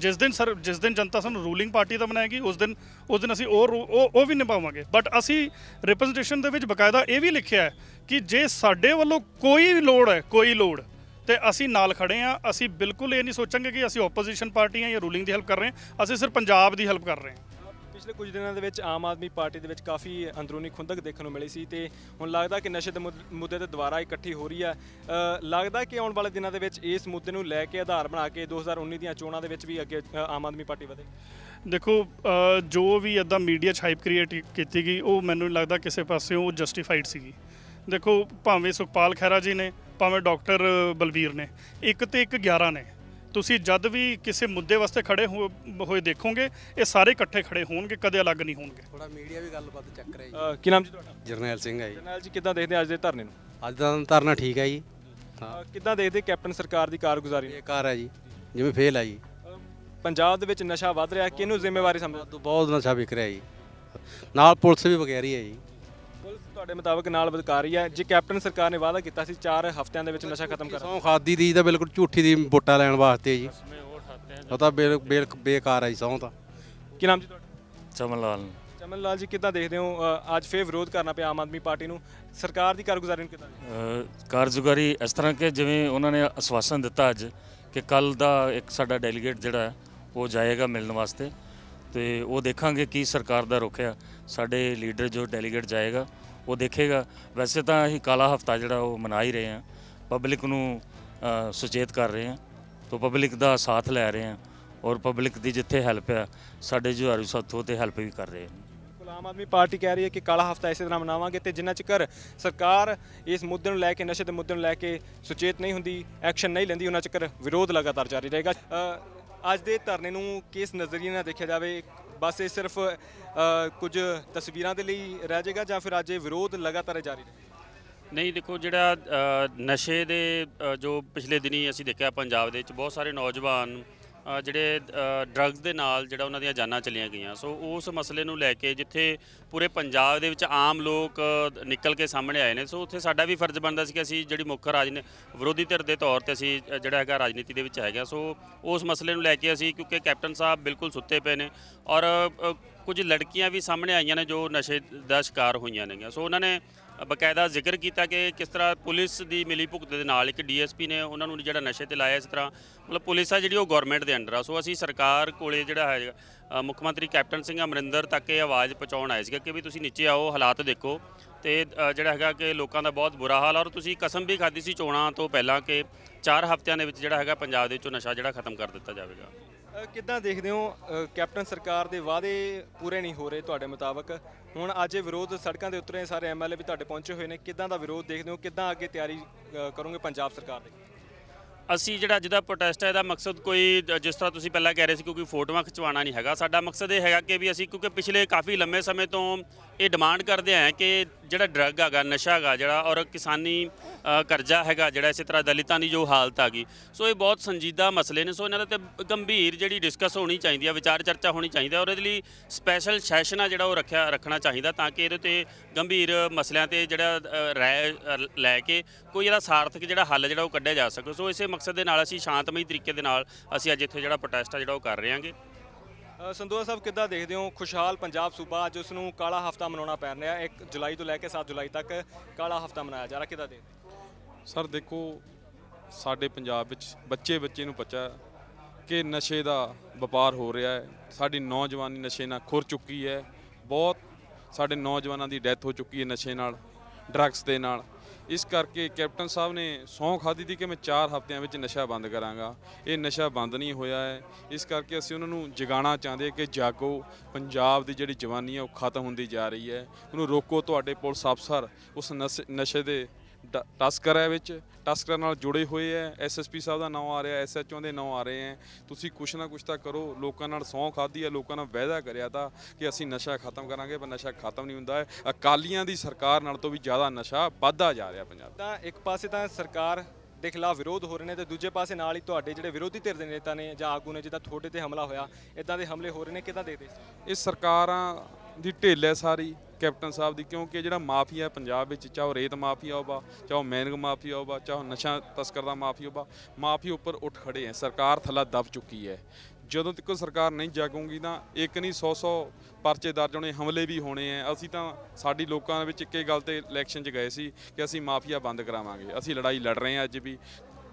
ਜਿਸ ਦਿਨ ਸਰ ਜਿਸ ਦਿਨ ਜਨਤਾ ਸਾਨੂੰ ਰੂਲਿੰਗ ਪਾਰਟੀ ਦਾ ਬਣਾਏਗੀ ਉਸ ਦਿਨ ਉਸ ਦਿਨ ਅਸੀਂ ਉਹ ਉਹ ਉਹ ਵੀ ਨਿਭਾਵਾਂਗੇ ਬਟ ਅਸੀਂ ਰਿਪਰੈਜ਼ੈਂਟੇਸ਼ਨ ਦੇ ਵਿੱਚ ਬਕਾਇਦਾ ਇਹ ਵੀ ਲਿਖਿਆ ਹੈ ਕਿ ਜੇ ਸਾਡੇ ਵੱਲੋਂ ਕੋਈ ਲੋੜ ਹੈ ਕੋਈ ਲੋੜ ਤੇ ਅਸੀਂ ਨਾਲ ਖੜੇ ਆ ਅਸੀਂ ਬਿਲਕੁਲ ਇਹ ਨਹੀਂ ਸੋਚਾਂਗੇ ਕਿ ਅਸੀਂ ਆਪੋਜੀਸ਼ਨ ਪਾਰਟੀ ਆ ਜਾਂ ਰੂਲਿੰਗ ਦੀ ਹੈਲਪ ਕਰ ਰਹੇ ਆ ਅਸੀਂ ਸਿਰਫ ਪੰਜਾਬ ਦੀ ਹੈਲਪ ਕਰ ਰਹੇ ਆ ਪਿਛਲੇ ਕੁਝ ਦਿਨਾਂ ਦੇ ਵਿੱਚ ਆਮ ਆਦਮੀ ਪਾਰਟੀ ਦੇ ਵਿੱਚ ਕਾਫੀ ਅੰਦਰੂਨੀ ਖੁੰਦਕ ਦੇਖਣ ਨੂੰ ਮਿਲੀ ਸੀ ਤੇ ਹੁਣ ਲੱਗਦਾ ਕਿ ਨਸ਼ੇ ਦੇ ਮੁੱਦੇ ਤੇ ਦੁਬਾਰਾ ਇਕੱਠੀ ਹੋ ਰਹੀ ਹੈ ਲੱਗਦਾ ਕਿ ਆਉਣ ਵਾਲੇ ਦਿਨਾਂ ਦੇ ਵਿੱਚ ਇਸ ਮੁੱਦੇ ਨੂੰ ਲੈ ਕੇ ਆਧਾਰ ਬਣਾ ਕੇ 2019 ਦੀਆਂ ਚੋਣਾਂ ਦੇ ਵਿੱਚ ਵੀ ਅੱਗੇ ਆਮ ਆਦਮੀ ਪਾਰਟੀ ਵਧੇ ਦੇਖੋ ਜੋ ਵੀ ਇਦਾਂ ਮੀਡੀਆ 'ਚ ਹਾਈਪ ਕ੍ਰੀਏਟ ਕੀਤੀ ਗਈ ਉਹ ਮੈਨੂੰ ਲੱਗਦਾ ਕਿਸੇ ਪਾਸਿਓਂ ਜਸਟੀਫਾਈਡ ਸੀਗੀ ਦੇਖੋ ਭਾਵੇਂ ਸੁਖਪਾਲ ਖਹਿਰਾ ਜੀ ਨੇ ਭਾਵੇਂ ਡਾਕਟਰ ਬਲਬੀਰ ਨੇ ਇੱਕ ਤੇ ਇੱਕ 11 ਨੇ ਤੁਸੀਂ ਜਦ ਵੀ ਕਿਸੇ ਮੁੱਦੇ ਵਾਸਤੇ ਖੜੇ ਹੋਏ ਦੇਖੋਗੇ ਇਹ ਸਾਰੇ ਇਕੱਠੇ ਖੜੇ ਹੋਣਗੇ ਕਦੇ ਅਲੱਗ ਨਹੀਂ ਹੋਣਗੇ ਥੋੜਾ ਮੀਡੀਆ ਵੀ ਗੱਲਬਾਤ ਚੱਕ ਰਿਹਾ ਜੀ ਕੀ ਨਾਮ ਜੀ ਤੁਹਾਡਾ ਜਰਨੈਲ ਸਿੰਘ ਹੈ ਜੀ ਜਰਨੈਲ ਜੀ ਕਿੱਦਾਂ ਦੇਖਦੇ ਅੱਜ ਦੇ ਧਰਨੇ ਨੂੰ ਅੱਜ ਦਾ ਧਰਨਾ ਠੀਕ ਹੈ ਜੀ ਕਿੱਦਾਂ ਦੇਖਦੇ ਕੈਪਟਨ ਸਰਕਾਰ ਦੀ ਕਾਰਗੁਜ਼ਾਰੀ ਇਹ ਕਾਰ ਹੈ ਜੀ ਜਿਵੇਂ ਫੇਲ ਆ ਜੀ ਪੰਜਾਬ ਦੇ ਵਿੱਚ ਨਸ਼ਾ ਵੱਧ ਰਿਹਾ ਕਿਹਨੂੰ ਜ਼ਿੰਮੇਵਾਰੀ ਸਮਝਦੇ ਬਹੁਤ ਨਸ਼ਾ ਵਿਕ ਰਿਹਾ ਜੀ ਨਾਲ ਪੁਲਿਸ ਵੀ ਵਗੈਰੀ ਹੈ ਜੀ ਤੁਹਾਡੇ ਮੁਤਾਬਕ ਨਾਲ ਵਧਕਾ ਹੈ ਜੇ ਕੈਪਟਨ ਸਰਕਾਰ ਨੇ ਵਾਅਦਾ ਕੀਤਾ ਸੀ 4 ਹਫ਼ਤਿਆਂ ਦੇ ਵਿੱਚ ਨਸ਼ਾ ਖਤਮ ਕਰਨਾ ਸੌ ਖਾਦੀ ਦੀ ਤਾਂ ਬਿਲਕੁਲ ਝੂਠੀ ਦੀ ਬੋਟਾ ਲੈਣ ਵਾਸਤੇ ਜੀ ਉਹ ਤਾਂ ਬੇਕਾਰ ਹੈ ਸੌ ਤਾਂ ਕੀ ਨਾਮ ਜੀ ਤੁਹਾਡਾ ਚਮਨ ਲਾਲ ਚਮਨ ਲਾਲ ਜੀ ਕਿੱਦਾਂ ਦੇਖਦੇ ਹੋ ਅੱਜ ਫੇਰ ਵਿਰੋਧ ਕਰਨਾ ਪਿਆ ਆਮ ਆਦਮੀ ਪਾਰਟੀ ਨੂੰ ਸਰਕਾਰ ਦੀ ਕਾਰਗੁਜ਼ਾਰੀ ਨੂੰ ਕਿੱਦਾਂ ਕਾਰਗੁਜ਼ਾਰੀ ਇਸ ਤਰ੍ਹਾਂ ਕਿ ਜਿਵੇਂ ਉਹਨਾਂ ਨੇ ਅਸਵਾਸਨ ਦਿੱਤਾ ਅੱਜ ਕਿ ਕੱਲ ਦਾ ਇੱਕ ਸਾਡਾ ਡੈਲੀਗੇਟ ਜਿਹੜਾ ਉਹ ਜਾਏਗਾ ਮਿਲਣ ਵਾਸਤੇ ਤੇ ਉਹ ਦੇਖਾਂਗੇ ਕੀ ਸਰਕਾਰ ਦਾ ਰੁਖਿਆ ਸਾਡੇ ਲੀਡਰ ਜੋ ਡੈਲੀਗੇਟ ਜਾਏਗਾ ਉਹ ਦੇਖੇਗਾ ਵੈਸੇ ਤਾਂ ਅਸੀਂ ਕਾਲਾ ਹਫਤਾ ਜਿਹੜਾ ਉਹ ਮਨਾ ਹੀ ਰਹੇ ਆ ਪਬਲਿਕ ਨੂੰ ਸੁਚੇਤ ਕਰ ਰਹੇ ਆ ਤੋਂ ਪਬਲਿਕ ਦਾ ਸਾਥ ਲੈ ਰਹੇ ਆ ਔਰ ਪਬਲਿਕ ਦੀ ਜਿੱਥੇ ਹੈਲਪ ਆ ਸਾਡੇ ਜੁਹਾਰੂ ਸਾਥੋਂ ਤੇ ਹੈਲਪ ਵੀ ਕਰ ਰਹੇ ਆ ਆਮ ਆਦਮੀ ਪਾਰਟੀ ਕਹਿ ਰਹੀ ਹੈ ਕਿ ਕਾਲਾ ਹਫਤਾ ਇਸੇ ਤਰ੍ਹਾਂ ਮਨਾਵਾਂਗੇ ਤੇ ਜਿੰਨਾ ਚਿਰ ਸਰਕਾਰ ਇਸ ਮੁੱਦੇ ਨੂੰ ਲੈ ਕੇ ਨਸ਼ੇ ਦੇ ਮੁੱਦੇ ਨੂੰ ਲੈ ਕੇ ਸੁਚੇਤ ਨਹੀਂ ਹੁੰਦੀ ਐਕਸ਼ਨ ਨਹੀਂ ਲੈਂਦੀ ਉਹਨਾਂ ਚਿਰ ਵਿਰੋਧ ਲਗਾਤਾਰ ਜਾਰੀ ਰਹੇਗਾ ਅੱਜ ਦੇ ਧਰਨੇ ਨੂੰ ਕਿਸ ਨਜ਼ਰੀਏ ਨਾਲ ਦੇਖਿਆ ਜਾਵੇ ਬਸ ਇਹ ਸਿਰਫ ਕੁਝ ਤਸਵੀਰਾਂ ਦੇ ਲਈ ਰਹਿ ਜਾਏਗਾ ਜਾਂ ਫਿਰ ਅੱਜ ਇਹ ਵਿਰੋਧ ਲਗਾਤਾਰ ਜਾਰੀ ਰਹੇ ਨਹੀਂ ਦੇਖੋ ਜਿਹੜਾ ਨਸ਼ੇ ਦੇ ਜੋ ਪਿਛਲੇ ਦਿਨੀ ਅਸੀਂ ਦੇਖਿਆ ਪੰਜਾਬ ਦੇ ਵਿੱਚ ਬਹੁਤ ਸਾਰੇ ਨੌਜਵਾਨ ਜਿਹੜੇ ਡਰੱਗਸ ਦੇ ਨਾਲ ਜਿਹੜਾ ਉਹਨਾਂ ਦੀਆਂ ਜਾਨਾਂ ਚਲੀਆਂ ਗਈਆਂ ਸੋ ਉਸ ਮਸਲੇ ਨੂੰ ਲੈ ਕੇ ਜਿੱਥੇ ਪੂਰੇ ਪੰਜਾਬ ਦੇ ਵਿੱਚ ਆਮ ਲੋਕ ਨਿਕਲ ਕੇ ਸਾਹਮਣੇ ਆਏ ਨੇ ਸੋ ਉੱਥੇ ਸਾਡਾ ਵੀ ਫਰਜ਼ ਬਣਦਾ ਸੀ ਕਿ ਅਸੀਂ ਜਿਹੜੀ ਮੁੱਖ ਨੇ ਵਿਰੋਧੀ ਧਿਰ ਦੇ ਤੌਰ ਤੇ ਅਸੀਂ ਜਿਹੜਾ ਹੈਗਾ ਰਾਜਨੀਤੀ ਦੇ ਵਿੱਚ ਹੈਗਾ ਸੋ ਉਸ ਮਸਲੇ ਨੂੰ ਲੈ ਕੇ ਅਸੀਂ ਕਿਉਂਕਿ ਕੈਪਟਨ ਸਾਹਿਬ ਬਿਲਕੁਲ ਸੁੱਤੇ ਪਏ ਨੇ ਔਰ ਕੁਝ ਲੜਕੀਆਂ ਵੀ ਸਾਹਮਣੇ ਆਈਆਂ ਨੇ ਜੋ ਨਸ਼ੇ ਦਾ ਸ਼ਿਕਾਰ ਹੋਈਆਂ ਨੇ ਸੋ ਉਹਨਾਂ ਨੇ ਬਕਾਇਦਾ ਜ਼ਿਕਰ ਕੀਤਾ ਕਿ ਕਿਸ ਤਰ੍ਹਾਂ ਪੁਲਿਸ ਦੀ ਮਿਲੀ ਭੁਗਤ ਦੇ ਨਾਲ ਇੱਕ ਡੀਐਸਪੀ ਨੇ ਉਹਨਾਂ ਨੂੰ ਜਿਹੜਾ ਨਸ਼ੇ ਤੇ ਲਾਇਆ ਇਸ ਤਰ੍ਹਾਂ ਮਤਲਬ ਪੁਲਿਸ ਆ ਜਿਹੜੀ ਉਹ ਗਵਰਨਮੈਂਟ ਦੇ ਅੰਡਰ ਆ ਸੋ ਅਸੀਂ ਸਰਕਾਰ ਕੋਲੇ ਜਿਹੜਾ ਹੈ ਮੁੱਖ ਮੰਤਰੀ ਕੈਪਟਨ ਸਿੰਘ ਅਮਰਿੰਦਰ ਤੱਕ ਇਹ ਆਵਾਜ਼ ਪਹੁੰਚਾਉਣ ਆਏ ਸੀ ਕਿ ਵੀ ਤੁਸੀਂ ਨੀਚੇ ਆਓ ਹਾਲਾਤ ਦੇਖੋ ਤੇ ਜਿਹੜਾ ਹੈਗਾ ਕਿ ਲੋਕਾਂ ਦਾ ਬਹੁਤ ਬੁਰਾ ਹਾਲ ਔਰ ਤੁਸੀਂ ਕਸਮ ਵੀ ਖਾਦੀ ਸੀ ਚੋਣਾਂ ਤੋਂ ਪਹਿਲਾਂ ਕਿ 4 ਹਫ਼ਤਿਆਂ ਦੇ ਵਿੱਚ ਜਿਹੜਾ ਹੈਗਾ ਪੰਜਾਬ ਦੇ ਵਿੱਚੋਂ ਨਸ਼ਾ ਜਿਹੜਾ ਖਤਮ ਕਰ ਦਿੱਤਾ ਜਾਵੇਗਾ ਕਿੱਦਾਂ ਦੇਖਦੇ ਹੋ ਕੈਪਟਨ ਸਰਕਾਰ ਦੇ ਵਾਅਦੇ ਪੂਰੇ ਨਹੀਂ ਹੋ ਰਹੇ ਤੁਹਾਡੇ ਮੁਤਾਬਕ ਹੁਣ ਅੱਜ ਵਿਰੋਧ ਸੜਕਾਂ ਦੇ ਉੱਤੇ ਸਾਰੇ ਐਮਐਲਏ ਵੀ ਤੁਹਾਡੇ ਪਹੁੰਚੇ ਹੋਏ ਨੇ ਕਿੱਦਾਂ ਦਾ ਵਿਰੋਧ ਦੇਖਦੇ ਹੋ ਕਿੱਦਾਂ ਅੱਗੇ ਤਿਆਰੀ ਕਰੋਗੇ ਪੰਜਾਬ ਸਰਕਾਰ ਦੀ ਅਸੀਂ ਜਿਹੜਾ ਅੱਜ ਦਾ ਪ੍ਰੋਟੈਸਟ ਹੈ ਇਹਦਾ ਮਕਸਦ ਕੋਈ ਜਿਸ ਤਰ੍ਹਾਂ ਤੁਸੀਂ ਪਹਿਲਾਂ ਕਹਿ ਰਹੇ ਸੀ ਕਿਉਂਕਿ ਫੋਟੋਆਂ ਖਿਚਵਾਉਣਾ ਨਹੀਂ ਹੈਗਾ ਸਾਡਾ ਮਕਸਦ ਇਹ ਹੈਗਾ ਕਿ ਵੀ ਅਸੀਂ ਕਿਉਂਕਿ ਪਿਛਲੇ ਕਾਫੀ ਲੰਮੇ ਸਮੇਂ ਤੋਂ ਇਹ ਡਿਮਾਂਡ ਕਰਦੇ ਆ ਕਿ ਜਿਹੜਾ ਡਰੱਗ ਹੈਗਾ ਨਸ਼ਾ ਹੈਗਾ ਜਿਹੜਾ ਔਰ ਕਿਸਾਨੀ ਕਰਜ਼ਾ ਹੈਗਾ ਜਿਹੜਾ ਇਸੇ ਤਰ੍ਹਾਂ ਦਲਿਤਾਂ ਦੀ ਜੋ ਹਾਲਤ ਆ ਗਈ ਸੋ ਇਹ ਬਹੁਤ ਸੰਜੀਦਾ ਮਸਲੇ ਨੇ ਸੋ ਇਹਨਾਂ ਦਾ ਤੇ ਗੰਭੀਰ ਜਿਹੜੀ ਡਿਸਕਸ ਹੋਣੀ ਚਾਹੀਦੀ ਆ ਵਿਚਾਰ ਚਰਚਾ ਹੋਣੀ ਚਾਹੀਦੀ ਆ ਔਰ ਇਹਦੇ ਲਈ ਸਪੈਸ਼ਲ ਸੈਸ਼ਨ ਆ ਜਿਹੜਾ ਉਹ ਰੱਖਿਆ ਰੱਖਣਾ ਚਾਹੀਦਾ ਤਾਂ ਕਿ ਇਹਦੇ ਤੇ ਗੰਭੀਰ ਮਸਲਿਆਂ ਤੇ ਜਿਹੜਾ ਰਾਇ ਲੈ ਕੇ ਕੋਈ ਜਿਹੜਾ ਸਾਰਥਕ ਜਿਹੜਾ ਹੱਲ ਜਿਹੜਾ ਉਹ ਕੱਢਿਆ ਜਾ ਸਕੇ ਸੋ ਇਸੇ ਮਕਸਦ ਦੇ ਨਾਲ ਅਸੀਂ ਸ਼ਾਂਤਮਈ ਤਰੀਕੇ ਦੇ ਨਾਲ ਅਸੀਂ ਅੱਜ ਇੱਥੇ ਜਿਹੜਾ ਪ੍ਰੋਟੈਸਟ ਆ ਜਿਹੜਾ ਉਹ ਕਰ ਰਹੇ ਹਾਂਗੇ ਸੰਦੋਆ ਸਾਹਿਬ ਕਿੱਦਾਂ ਦੇਖਦੇ ਹੋ ਖੁਸ਼ਹਾਲ ਪੰਜਾਬ ਸੂਬਾ ਅੱਜ ਉਸ ਨੂੰ ਕਾਲਾ ਹਫਤਾ ਮਨਾਉਣਾ ਪੈ ਰਿਹਾ 1 ਜੁਲਾਈ ਤੋਂ ਲੈ ਕੇ 7 ਜੁਲਾਈ ਤੱਕ ਕਾਲਾ ਹਫਤਾ ਮਨਾਇਆ ਜਾ ਰਿਹਾ ਕਿੱਦਾਂ ਦੇਖਦੇ ਸਰ ਦੇਖੋ ਸਾਡੇ ਪੰਜਾਬ ਵਿੱਚ ਬੱਚੇ ਬੱਚੇ ਨੂੰ ਪਤਾ ਕਿ ਨਸ਼ੇ ਦਾ ਵਪਾਰ ਹੋ ਰਿਹਾ ਹੈ ਸਾਡੀ ਨੌਜਵਾਨੀ ਨਸ਼ੇ ਨਾਲ ਖੁਰ ਚੁੱਕੀ ਹੈ ਬਹੁਤ ਸਾਡੇ ਨੌਜਵਾਨਾਂ ਦੀ ਡੈਥ ਹੋ ਚੁੱਕੀ ਹੈ ਨਸ਼ੇ ਨਾਲ ਡਰੱਗਸ ਦੇ ਨਾਲ ਇਸ ਕਰਕੇ ਕੈਪਟਨ ਸਾਹਿਬ ਨੇ ਸੌਂ ਖਾਦੀ ਦੀ ਕਿ ਮੈਂ 4 ਹਫ਼ਤਿਆਂ ਵਿੱਚ ਨਸ਼ਾ ਬੰਦ ਕਰਾਂਗਾ ਇਹ ਨਸ਼ਾ ਬੰਦ ਨਹੀਂ ਹੋਇਆ ਹੈ ਇਸ ਕਰਕੇ ਅਸੀਂ ਉਹਨਾਂ ਨੂੰ ਜਗਾਣਾ ਚਾਹੁੰਦੇ ਕਿ ਜਾਗੋ ਪੰਜਾਬ ਦੀ ਜਿਹੜੀ ਜਵਾਨੀ ਹੈ ਉਹ ਖਤਮ ਹੁੰਦੀ ਜਾ ਰਹੀ ਹੈ ਉਹਨੂੰ ਰੋਕੋ ਤੁਹਾਡੇ ਪੁਲਿਸ ਅਫਸਰ ਉਸ ਨਸ਼ੇ ਦੇ ਟਾਸਕਰ ਹੈ ਵਿੱਚ ਟਾਸਕਰ ਨਾਲ ਜੁੜੇ ਹੋਏ ਐ ਐਸਐਸਪੀ ਸਾਹਿਬ ਦਾ ਨਾਮ ਆ ਰਿਹਾ ਐਸਐਚਓ ਦੇ ਨਾਮ ਆ ਰਹੇ ਐ ਤੁਸੀਂ ਕੁਛ ਨਾ ਕੁਛ ਤਾਂ ਕਰੋ ਲੋਕਾਂ ਨਾਲ ਸੌਂ ਖਾਦੀ ਐ ਲੋਕਾਂ ਨਾਲ ਵਾਅਦਾ ਕਰਿਆ ਤਾਂ ਕਿ ਅਸੀਂ ਨਸ਼ਾ ਖਤਮ ਕਰਾਂਗੇ ਪਰ ਨਸ਼ਾ ਖਤਮ ਨਹੀਂ ਹੁੰਦਾ ਅਕਾਲੀਆਂ ਦੀ ਸਰਕਾਰ ਨਾਲ ਤੋਂ ਵੀ ਜ਼ਿਆਦਾ ਨਸ਼ਾ ਵੱਧਦਾ ਜਾ ਰਿਹਾ ਪੰਜਾਬ ਤਾਂ ਇੱਕ ਪਾਸੇ ਤਾਂ ਸਰਕਾਰ ਦੇ ਖਿਲਾਫ ਵਿਰੋਧ ਹੋ ਰਹੇ ਨੇ ਤੇ ਦੂਜੇ ਪਾਸੇ ਨਾਲ ਹੀ ਤੁਹਾਡੇ ਜਿਹੜੇ ਵਿਰੋਧੀ ਧਿਰ ਦੇ ਨੇਤਾ ਨੇ ਜਾਂ ਆਗੂ ਨੇ ਜਿਹਦਾ ਤੁਹਾਡੇ ਤੇ ਹਮਲਾ ਹੋਇਆ ਇਦਾਂ ਦੇ ਹਮਲੇ ਹੋ ਰਹੇ ਨੇ ਕਿਦਾਂ ਦੇਖਦੇ ਇਸ ਸਰਕਾਰਾਂ ਦੀ ਢੇਲ ਹੈ ਸਾਰੀ ਕੈਪਟਨ ਸਾਹਿਬ ਦੀ ਕਿਉਂਕਿ ਜਿਹੜਾ ਮਾਫੀਆ ਪੰਜਾਬ ਵਿੱਚ ਚਾਹ ਰੇਤ ਮਾਫੀਆ ਹੋਵਾ ਚਾਹ ਮੈਨਗ ਮਾਫੀਆ ਹੋਵਾ ਚਾਹ ਨਸ਼ਾ ਤਸਕਰ ਦਾ ਮਾਫੀਆ ਹੋਵਾ ਮਾਫੀਆ ਉੱਪਰ ਉੱਠ ਖੜੇ ਹੈ ਸਰਕਾਰ ਥੱਲਾ ਦਬ ਚੁੱਕੀ ਹੈ ਜਦੋਂ ਤੱਕ ਸਰਕਾਰ ਨਹੀਂ ਜਾਗੂਗੀ ਤਾਂ ਇੱਕ ਨਹੀਂ 100-100 ਪਰਚੇ ਦਰਜ ਹੋਣੇ ਹਮਲੇ ਵੀ ਹੋਣੇ ਆ ਅਸੀਂ ਤਾਂ ਸਾਡੀ ਲੋਕਾਂ ਦੇ ਵਿੱਚ ਇੱਕੇ ਗੱਲ ਤੇ ਇਲੈਕਸ਼ਨ 'ਚ ਗਏ ਸੀ ਕਿ ਅਸੀਂ ਮਾਫੀਆ ਬੰਦ ਕਰਾਵਾਂਗੇ ਅਸੀਂ ਲੜਾਈ ਲੜ ਰਹੇ ਆ ਅੱਜ ਵੀ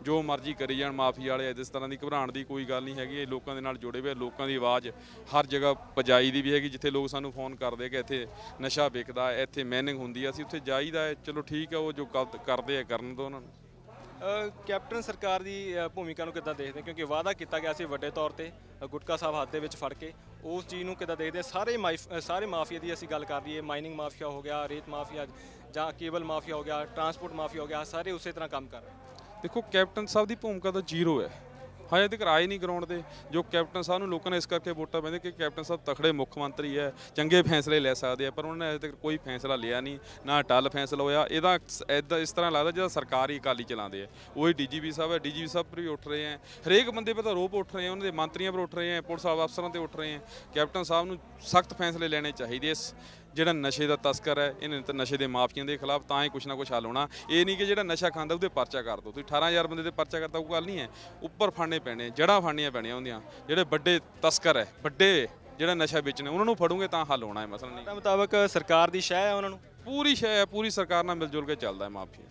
ਜੋ ਮਰਜ਼ੀ ਕਰੀ ਜਾਣ ਮਾਫੀ ਵਾਲੇ ਇਸ ਤਰ੍ਹਾਂ ਦੀ ਘਬਰਾਣ ਦੀ ਕੋਈ ਗੱਲ ਨਹੀਂ ਹੈਗੀ ਇਹ ਲੋਕਾਂ ਦੇ ਨਾਲ ਜੁੜੇ ਹੋਏ ਲੋਕਾਂ ਦੀ ਆਵਾਜ਼ ਹਰ ਜਗ੍ਹਾ ਪਜਾਈ ਦੀ ਵੀ ਹੈਗੀ ਜਿੱਥੇ ਲੋਕ ਸਾਨੂੰ ਫੋਨ ਕਰਦੇ ਕਿ ਇੱਥੇ ਨਸ਼ਾ ਵਿਕਦਾ ਇੱਥੇ ਮੈਨਿੰਗ ਹੁੰਦੀ ਆ ਅਸੀਂ ਉੱਥੇ ਜਾਈਦਾ ਹੈ ਚਲੋ ਠੀਕ ਹੈ ਉਹ ਜੋ ਕਰਦੇ ਆ ਕਰਨ ਤੋਂ ਉਹਨਾਂ ਨੂੰ ਕੈਪਟਨ ਸਰਕਾਰ ਦੀ ਭੂਮਿਕਾ ਨੂੰ ਕਿੱਦਾਂ ਦੇਖਦੇ ਕਿਉਂਕਿ ਵਾਅਦਾ ਕੀਤਾ ਗਿਆ ਸੀ ਵੱਡੇ ਤੌਰ ਤੇ ਗੁਟਕਾ ਸਾਹਿਬ ਹੱਥ ਦੇ ਵਿੱਚ ਫੜ ਕੇ ਉਸ ਚੀਜ਼ ਨੂੰ ਕਿੱਦਾਂ ਦੇਖਦੇ ਸਾਰੇ ਸਾਰੇ ਮਾਫੀਆ ਦੀ ਅਸੀਂ ਗੱਲ ਕਰ ਲਈਏ ਮਾਈਨਿੰਗ ਮਾਫੀਆ ਹੋ ਗਿਆ ਰੇਤ ਮਾਫੀਆ ਜਾਂ ਕੇਬਲ ਮਾਫੀਆ ਹੋ ਗਿਆ ਟਰਾਂਸਪੋਰਟ ਮਾਫੀਆ ਹੋ ਗਿਆ ਸਾਰੇ ਉਸੇ ਤਰ੍ਹਾਂ ਕੰਮ ਕਰ ਰਹੇ ਦੇਖੋ ਕੈਪਟਨ ਸਾਹਿਬ ਦੀ ਭੂਮਿਕਾ ਤਾਂ ਜ਼ੀਰੋ ਹੈ ਹਜੇ ਤੱਕ ਰਾਏ ਨਹੀਂ ਗਰਾਉਂਡ ਦੇ ਜੋ ਕੈਪਟਨ ਸਾਹਿਬ ਨੂੰ ਲੋਕਾਂ ਨੇ ਇਸ ਕਰਕੇ ਵੋਟਾਂ ਪੈਂਦੇ ਕਿ ਕੈਪਟਨ ਸਾਹਿਬ ਤਖੜੇ ਮੁੱਖ ਮੰਤਰੀ ਹੈ ਚੰਗੇ ਫੈਸਲੇ ਲੈ ਸਕਦੇ ਆ ਪਰ ਉਹਨਾਂ ਨੇ ਅਜੇ ਤੱਕ ਕੋਈ ਫੈਸਲਾ ਲਿਆ ਨਹੀਂ ਨਾ ਟੱਲ ਫੈਸਲਾ ਹੋਇਆ ਇਹਦਾ ਐਦਾਂ ਇਸ ਤਰ੍ਹਾਂ ਲੱਗਦਾ ਜਿਵੇਂ ਸਰਕਾਰੀ ਹੀ ਅਕਾਲੀ ਚਲਾਉਂਦੇ ਆ ਉਹੀ ਡੀਜੀਪੀ ਸਾਹਿਬ ਹੈ ਡੀਜੀਪੀ ਸਾਹਿਬ ਪਰ ਵੀ ਉੱਠ ਰਹੇ ਆ ਹਰੇਕ ਬੰਦੇ ਪਰ ਤਾਂ ਰੋਪ ਉੱਠ ਰਹੇ ਆ ਉਹਨਾਂ ਦੇ ਮੰਤਰੀਆਂ ਪਰ ਉੱਠ ਰਹੇ ਆ ਪੁਲਿਸ ਅਫਸਰਾਂ ਤੇ ਉੱਠ ਰਹੇ ਆ ਕੈਪਟਨ ਸਾਹਿਬ ਨੂੰ ਸਖਤ ਫੈਸਲੇ ਲੈਣੇ ਚਾਹੀਦੇ ਇਸ ਜਿਹੜਾ ਨਸ਼ੇ ਦਾ ਤਸਕਰ ਹੈ ਇਹਨਾਂ ਤਾਂ ਨਸ਼ੇ ਦੇ ਮਾਫੀਆਂ ਦੇ ਖਿਲਾਫ ਤਾਂ ਹੀ ਕੁਛ ਨਾ ਕੁਛ ਹੱਲ ਹੋਣਾ ਇਹ ਨਹੀਂ ਕਿ ਜਿਹੜਾ ਨਸ਼ਾ ਖਾਂਦਾ ਉਹਦੇ ਪਰਚਾ ਕਰ ਦੋ ਤੁਸੀਂ 18000 ਬੰਦੇ ਦੇ ਪਰਚਾ ਕਰਤਾ ਉਹ ਗੱਲ ਨਹੀਂ ਹੈ ਉੱਪਰ ਫੜਨੇ ਪੈਣੇ ਜੜਾ ਫੜਨੀਆਂ ਪੈਣੀਆਂ ਹੁੰਦੀਆਂ ਜਿਹੜੇ ਵੱਡੇ ਤਸਕਰ ਹੈ ਵੱਡੇ ਜਿਹੜਾ ਨਸ਼ਾ ਵੇਚਣੇ ਉਹਨਾਂ ਨੂੰ ਫੜੂਗੇ ਤਾਂ ਹੱਲ ਹੋਣਾ ਹੈ ਮਸਲਾ ਨਹੀਂ ਤਾਂ ਮੁਤਾਬਕ ਸਰਕਾਰ ਦੀ ਸ਼ਹਿ ਹੈ ਉਹਨਾਂ ਨੂੰ ਪੂਰੀ ਸ਼ਹਿ ਹੈ ਪੂਰੀ ਸਰਕਾਰ ਨਾਲ ਮਿਲਜੁਲ ਕੇ ਚੱਲਦਾ ਹੈ ਮਾਫੀਆ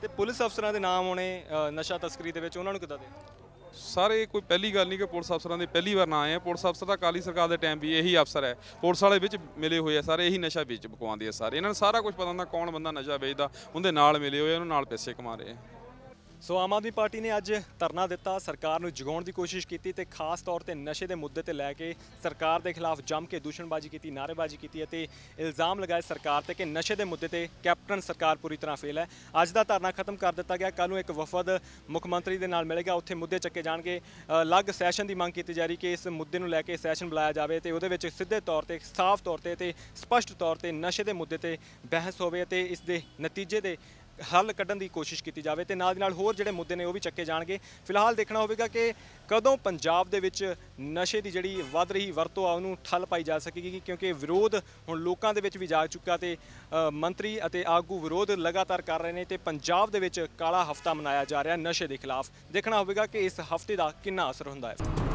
ਤੇ ਪੁਲਿਸ ਅਫਸਰਾਂ ਦੇ ਨਾਮ ਹੋਣੇ ਨਸ਼ਾ ਤਸਕਰੀ ਦੇ ਵਿੱਚ ਉਹਨਾਂ ਨੂੰ ਕਿਦਾਂ ਦੇ ਸਾਰੇ ਕੋਈ ਪਹਿਲੀ ਗੱਲ ਨਹੀਂ ਕਿ ਪੁਲਿਸ ਅਫਸਰਾਂ ਦੇ ਪਹਿਲੀ ਵਾਰ ਨਾ ਆਏ ਆ ਪੁਲਿਸ ਅਫਸਰ ਤਾਂ ਕਾਲੀ ਸਰਕਾਰ ਦੇ ਟਾਈਮ ਵੀ ਇਹੀ ਅਫਸਰ ਹੈ ਪੁਲਿਸ ਵਾਲੇ ਵਿੱਚ ਮਿਲੇ ਹੋਏ ਆ ਸਾਰੇ ਇਹੀ ਨਸ਼ਾ ਵੇਚ ਬਕਵਾਉਂਦੇ ਆ ਸਾਰੇ ਇਹਨਾਂ ਨੂੰ ਸਾਰਾ ਕੁਝ ਪਤਾ ਹੁੰਦਾ ਕੌਣ ਬੰਦਾ ਨਸ਼ਾ ਵੇਚਦਾ ਉਹਦੇ ਨਾਲ ਮਿਲੇ ਹੋਏ ਉਹਨਾਂ ਨਾਲ ਪੈਸੇ ਕਮਾ ਰਹੇ ਆ ਸੋ ਆਮ ਆਦਮੀ ਪਾਰਟੀ ਨੇ ਅੱਜ ਧਰਨਾ ਦਿੱਤਾ ਸਰਕਾਰ ਨੂੰ ਜਗਾਉਣ ਦੀ ਕੋਸ਼ਿਸ਼ ਕੀਤੀ ਤੇ ਖਾਸ ਤੌਰ ਤੇ ਨਸ਼ੇ ਦੇ ਮੁੱਦੇ ਤੇ ਲੈ ਕੇ ਸਰਕਾਰ ਦੇ ਖਿਲਾਫ ਜੰਮ ਕੇ ਦੂਸ਼ਣਬਾਜ਼ੀ ਕੀਤੀ ਨਾਰੇਬਾਜ਼ੀ ਕੀਤੀ ਅਤੇ ਇਲਜ਼ਾਮ ਲਗਾਏ ਸਰਕਾਰ ਤੇ ਕਿ ਨਸ਼ੇ ਦੇ ਮੁੱਦੇ ਤੇ ਕੈਪਟਨ ਸਰਕਾਰ ਪੂਰੀ ਤਰ੍ਹਾਂ ਫੇਲ ਹੈ ਅੱਜ ਦਾ ਧਰਨਾ ਖਤਮ ਕਰ ਦਿੱਤਾ ਗਿਆ ਕੱਲ ਨੂੰ ਇੱਕ ਵਫਦ ਮੁੱਖ ਮੰਤਰੀ ਦੇ ਨਾਲ ਮਿਲੇਗਾ ਉੱਥੇ ਮੁੱਦੇ ਚੱਕੇ ਜਾਣਗੇ ਅਲੱਗ ਸੈਸ਼ਨ ਦੀ ਮੰਗ ਕੀਤੀ ਜਾ ਰਹੀ ਕਿ ਇਸ ਮੁੱਦੇ ਨੂੰ ਲੈ ਕੇ ਸੈਸ਼ਨ ਬੁਲਾਇਆ ਜਾਵੇ ਤੇ ਉਹਦੇ ਵਿੱਚ ਸਿੱਧੇ ਤੌਰ ਤੇ ਸਾਫ਼ ਤੌਰ ਤੇ ਤੇ ਸਪਸ਼ਟ ਤੌਰ ਤੇ ਨਸ਼ੇ ਦੇ ਮੁੱਦੇ ਤੇ ਬਹਿਸ ਹੋਵੇ ਤੇ ਇਸ ਦੇ ਨਤੀਜੇ ਦੇ ਹੱਲ ਕੱਢਣ ਦੀ ਕੋਸ਼ਿਸ਼ ਕੀਤੀ ਜਾਵੇ ਤੇ ਨਾਲ ਦੀ ਨਾਲ ਹੋਰ ਜਿਹੜੇ ਮੁੱਦੇ ਨੇ ਉਹ ਵੀ ਚੱਕੇ ਜਾਣਗੇ ਫਿਲਹਾਲ ਦੇਖਣਾ ਹੋਵੇਗਾ ਕਿ ਕਦੋਂ ਪੰਜਾਬ ਦੇ ਵਿੱਚ ਨਸ਼ੇ ਦੀ ਜਿਹੜੀ ਵੱਧ ਰਹੀ ਵਰਤੋਂ ਆ ਉਹਨੂੰ ਠੱਲ ਪਾਈ ਜਾ ਸਕੇਗੀ ਕਿਉਂਕਿ ਵਿਰੋਧ ਹੁਣ ਲੋਕਾਂ ਦੇ ਵਿੱਚ ਵੀ ਜਾ ਚੁੱਕਾ ਤੇ ਮੰਤਰੀ ਅਤੇ ਆਗੂ ਵਿਰੋਧ ਲਗਾਤਾਰ ਕਰ ਰਹੇ ਨੇ ਤੇ ਪੰਜਾਬ ਦੇ ਵਿੱਚ ਕਾਲਾ ਹਫਤਾ ਮਨਾਇਆ ਜਾ ਰਿਹਾ ਨਸ਼ੇ ਦੇ ਖਿਲਾਫ ਦੇਖਣਾ ਹੋਵੇਗਾ ਕਿ ਇਸ ਹਫਤੇ ਦਾ ਕਿੰਨਾ ਅਸਰ ਹੁੰਦਾ ਹੈ